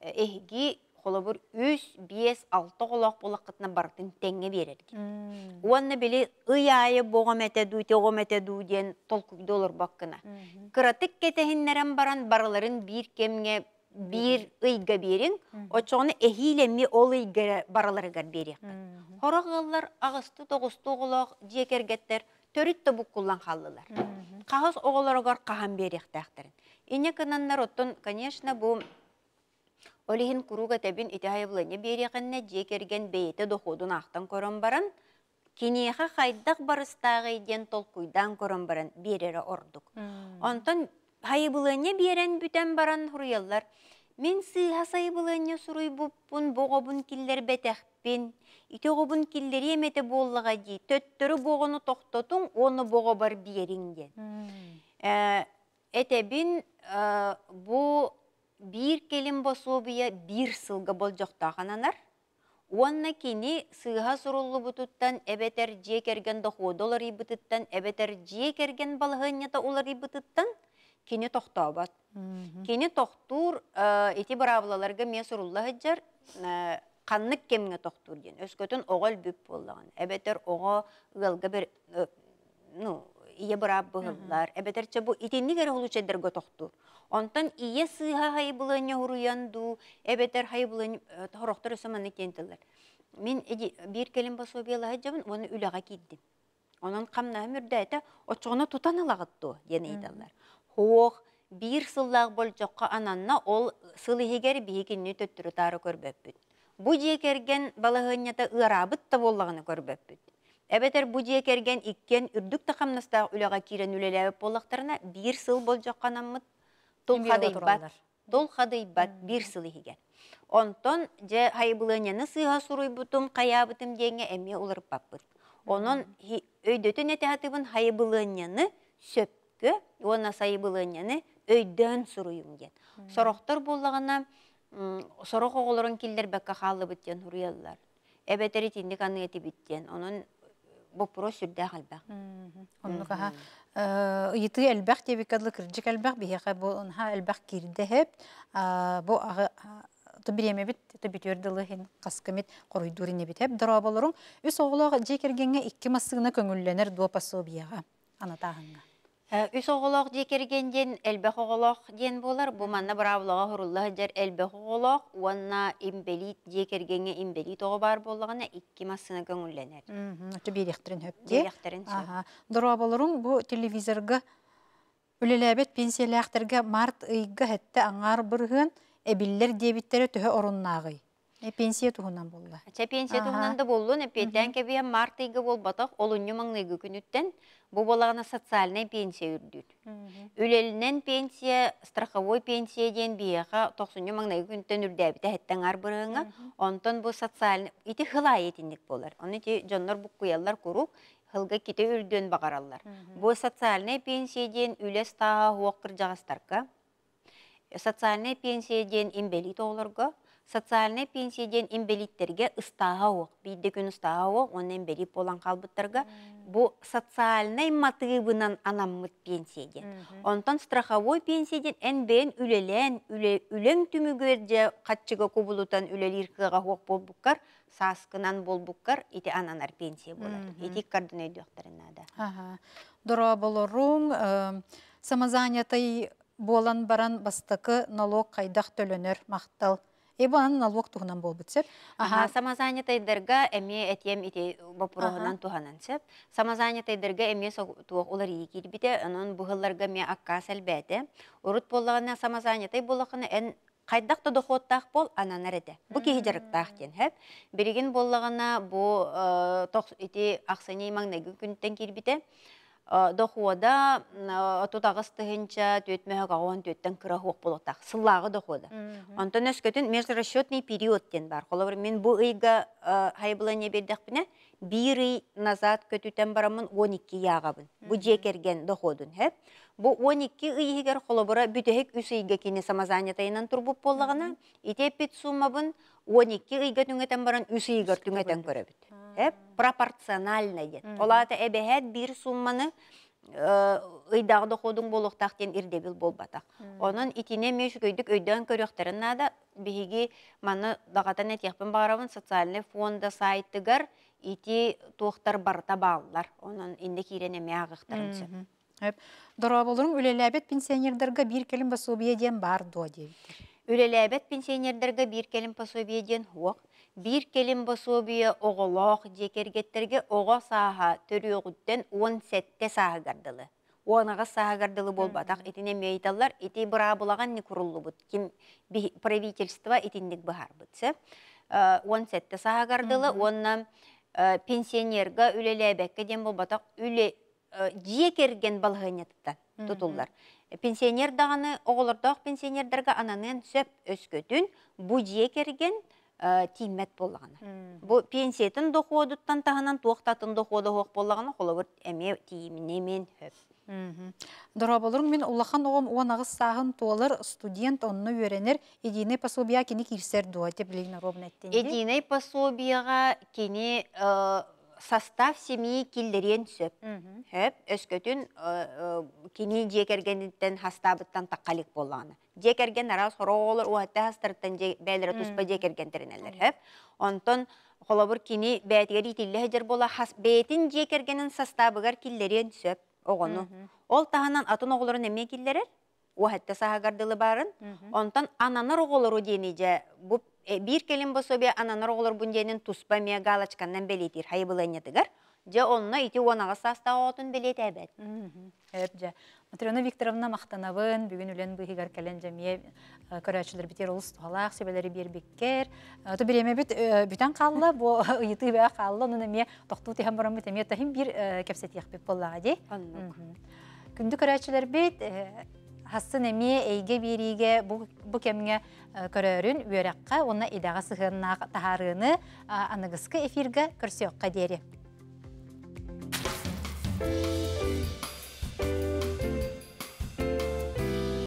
э, эхги холобур үс бес алты барытын тенге береді. теңге біле Уанна айы боғам богомете дүйте тегомете ду диен толкук доллар баққына. Кыратык нәрем баран барыларын бир кемге бир ыйга берин, очоны эхилеми ол ыйга барыларыға берек. Хорағылар ағысты тогусту холох жекергеттер төрітті бұқ құлан қалылар. Қағыз оголорогор кахан берек Ине кынаннар конечно, бу олигин куруга тебин итаһайылыны берегенне жекерген бейте доходун ахтан көрөн баран, кинеха хайдак барыстагы иден толкуйдан көрөн баран берере ордук. Онтон хайыбылыны берен бүтен баран хуруяллар. Мен сыйха сайыбылыны суруй буппун богобун киллер бетехпин. Ите гобун киллер емете боллага ди. Төттөрү богону токтотуң, оны бого бар Этебин э, бу бир келин бір бир сылга болжоқтағананар. Уанна кені сыға сұрулы бұтыттан әбетер жекерген керген олары бұтыттан, әбетер жекерген керген балығынята олар бұтыттан, кені тоқтау бат. Кини тоқтур эти бравлаларға мен сұрулы ғыджар, қаннық э, кемге тоқтур ден. Өскөтін оғал бүп болдаған. Әбетер оға бір э, ие бырап быһыллар. Эбетерче бу итинни гере хулучедер готохту. Онтан ие сыга хайбылын хуруянду, эбетер хайбылын э, хорохтор өсөмөнү кентилер. Мен бир келин басобияла хаҗабын, оны үләгә киддим. Онан камна мөрдәйтә очугына тутан алагытту, яны идәлләр. Хуох бир сыллаг болжокка ананна ол сылы хигер бигинне төттүрү тары көрбөппүт. Бу жекерген балагынята ырабыт та боллагыны көрбөппүт. Әбетер будия керген иккен үрдік тахамнастаг үләгә кирен үлеләп боллактарына бир сыл бол Толхадый бат. Толхадый бат бир сыл Онтон же хайбылыняны сыга суруй бутум кая бутым деңе эме улар паппыт. Онон өйдөтө нетеатыбын хайбылыняны сөпкө, она сайбылыняны өйдөн суруйум ген. Сорохтар боллагына сорох оголорун килдер бакка халыбыт ден хурияллар. Әбәтер бопро сүрдә халбах. Оннуга ыйты әлбәх дип кәдле кирҗик әлбәх биһә бу онха әлбәх кирдә һәп бу агы тубиреме бит тубитүрдылы хин каскамит дұра үс жекергенге икки массыгына пособияга Э, Үс декерген декергенден әлбәқ оғылық ден болар. Бұманна бір ауылыға хұрылығы дер әлбәқ оғылық, онына имбелит декергенге имбелит оғы бар болығына икки масына көңілленер. Үті беректерін өпте. Беректерін сөп. Дұру болырың бұл телевизорға үлеләбет әқтірге март ұйғы әтті аңар бұрғын әбілдер дебеттері түхі Не э, пенсия туһунан болла. Ача пенсия туһунан да болды. не петтен кебе март иге болбатак, олунню маңныгы күнүттен бу болагына социальный пенсия үрдүт. Үлелінен пенсия, страховой пенсияден ден бияха 90 маңныгы күнүттен үрдәбит, хәттән арбырыңа, онтон бу социальный ити хылай итиндик болар. Оны ти жоннор бу куяллар күрук, хылга ките үрдөн багараллар. Бу социальный пенсияден ден үлес таа хуак кыржагастарка. Социальный пенсия ден имбели социальный пенсияден имбелиттерге ыстаға оқ, бейді күн ыстаға оқ, оны имбелит болан қалбыттырға. Бұл социальный мотивынан анаммыт пенсияден. Онтан страховой пенсияден әнбен үлелен, үлен түмігерде қатчыға көбілутан үлелеркіға оқ сасқынан саскынан болбуккар еті ананар пенсия болады. Ити кардын өйдөктөрүнада. Ага. Дора болоруң э, самазанятай болан баран бастыкы налог қайдақ төлөнөр мактал. Эбо анын ал вақтуғынан бол бітсеп. Ага, самозанятайдарға әме әтем ите бапурығынан туғанан сеп. Самозанятайдарға әме туғ олар егер біте, анын бұғыларға ме аққа сәлбәді. Орыт болағына самозанятай болағына ән қайдақ та бол ананар әді. Бұ кейі жарықтақ кен әп. Береген болағына бұ э, тоқ ите ақсыне маңнайгын күнттен кербіте. Бұ Э, дохода э, тутағыстыгынча төтмөһө кагон төттен кыра болот так сыллагы дохода онтон өскөтүн межрасчетный период ден бар холобур мен бу ыйга э, не бине бир ый назад көтүтөн барамын он эки ягабын бу жекерген доходун хе бу он икки ыйигер холобура бүтөһик үс ыйга кини самозанятыйынан турбуп боллагана итеппит суммабын он эки ыйга түңетен баран үс ыйгар көрөбүт Эп пропорциональное. Олата бир сумманы э, ыйдагы доходуң болықтақтен тен ирдебил болбатак. Оның итине меш көйдүк өйден көрөктөрүн нада биһиги маны дағатан социальный фонда сайттыгар ити тохтар барта Оның Онон инде кирене мягыктырынсы. Дора болурум үлеләбет пенсионердерге бір келин пособиеден бейден бар до Үлеләбет пенсионердерге бір келин пособиеден бир келин босуобия оголоох жекергеттерге ого саға төрүөгүттен он сетте саға қардылы бол батақ, етіне мейталлар еті бұра бұлаған не куруллубут ким правительство итиндик быхарбытсы э, он сетте саагардылы онна үлелі э, үлелебекке ден батақ, үле э, декерген балғын балгынеттан тұтылдар. пенсионер дағаны, оғылырдағы пенсионердерге ананын сөп өскөтүн бу жие Э, тиммет болған. Бұл пенсиетін доходуттан тағынан тоқтатын доходы хоқ боллағаны қолығыр әме мен өп. Дұра болырың мен ұлақан оғым оңағыз сағын туалар студент онны өренер едине пособия кені кирсер дуа деп білейін робын әттенде. Едине пособияға кені состав семьи киллерен сөп. Хөп, өскөтүн э, э, кини декергенден хастабыттан таққалик болланы. Декерген арас хороолор уатта хастырттан бәлері туспа декергендерінелер. Хөп, онтон холобур кини бәтігер итилле жер бола, бәтін жекергенін составыгар киллерен сөп оғону. Ол тағынан атын оғылырын әме киллерер, уатта сағагардылы барын, онтан ананыр оғылыру дейіне же бұп келім келин бособе ананар оғылар бүнденін тұспа ме галочканнан білетір. хай тыгар же онына ити онаға саста отын білет әбет әп жа Матриона викторовна мақтанавын, бүгін үлен быһигар кэлен жамие көрәчүлөр битер улус тухалаах себелери биэрбиккер ту биреме бит бүтен калла бу ыйыты баа калла нуна мие тохтуу тихан боромбит эме тахим бір кепсетиях бит боллага ди күндү көрәчүлөр хассын эми эйге бириге бу кемге э, көрөрүн үөрәккә онна идага тахарыны э, аныгыскы эфирге көрсөккә дери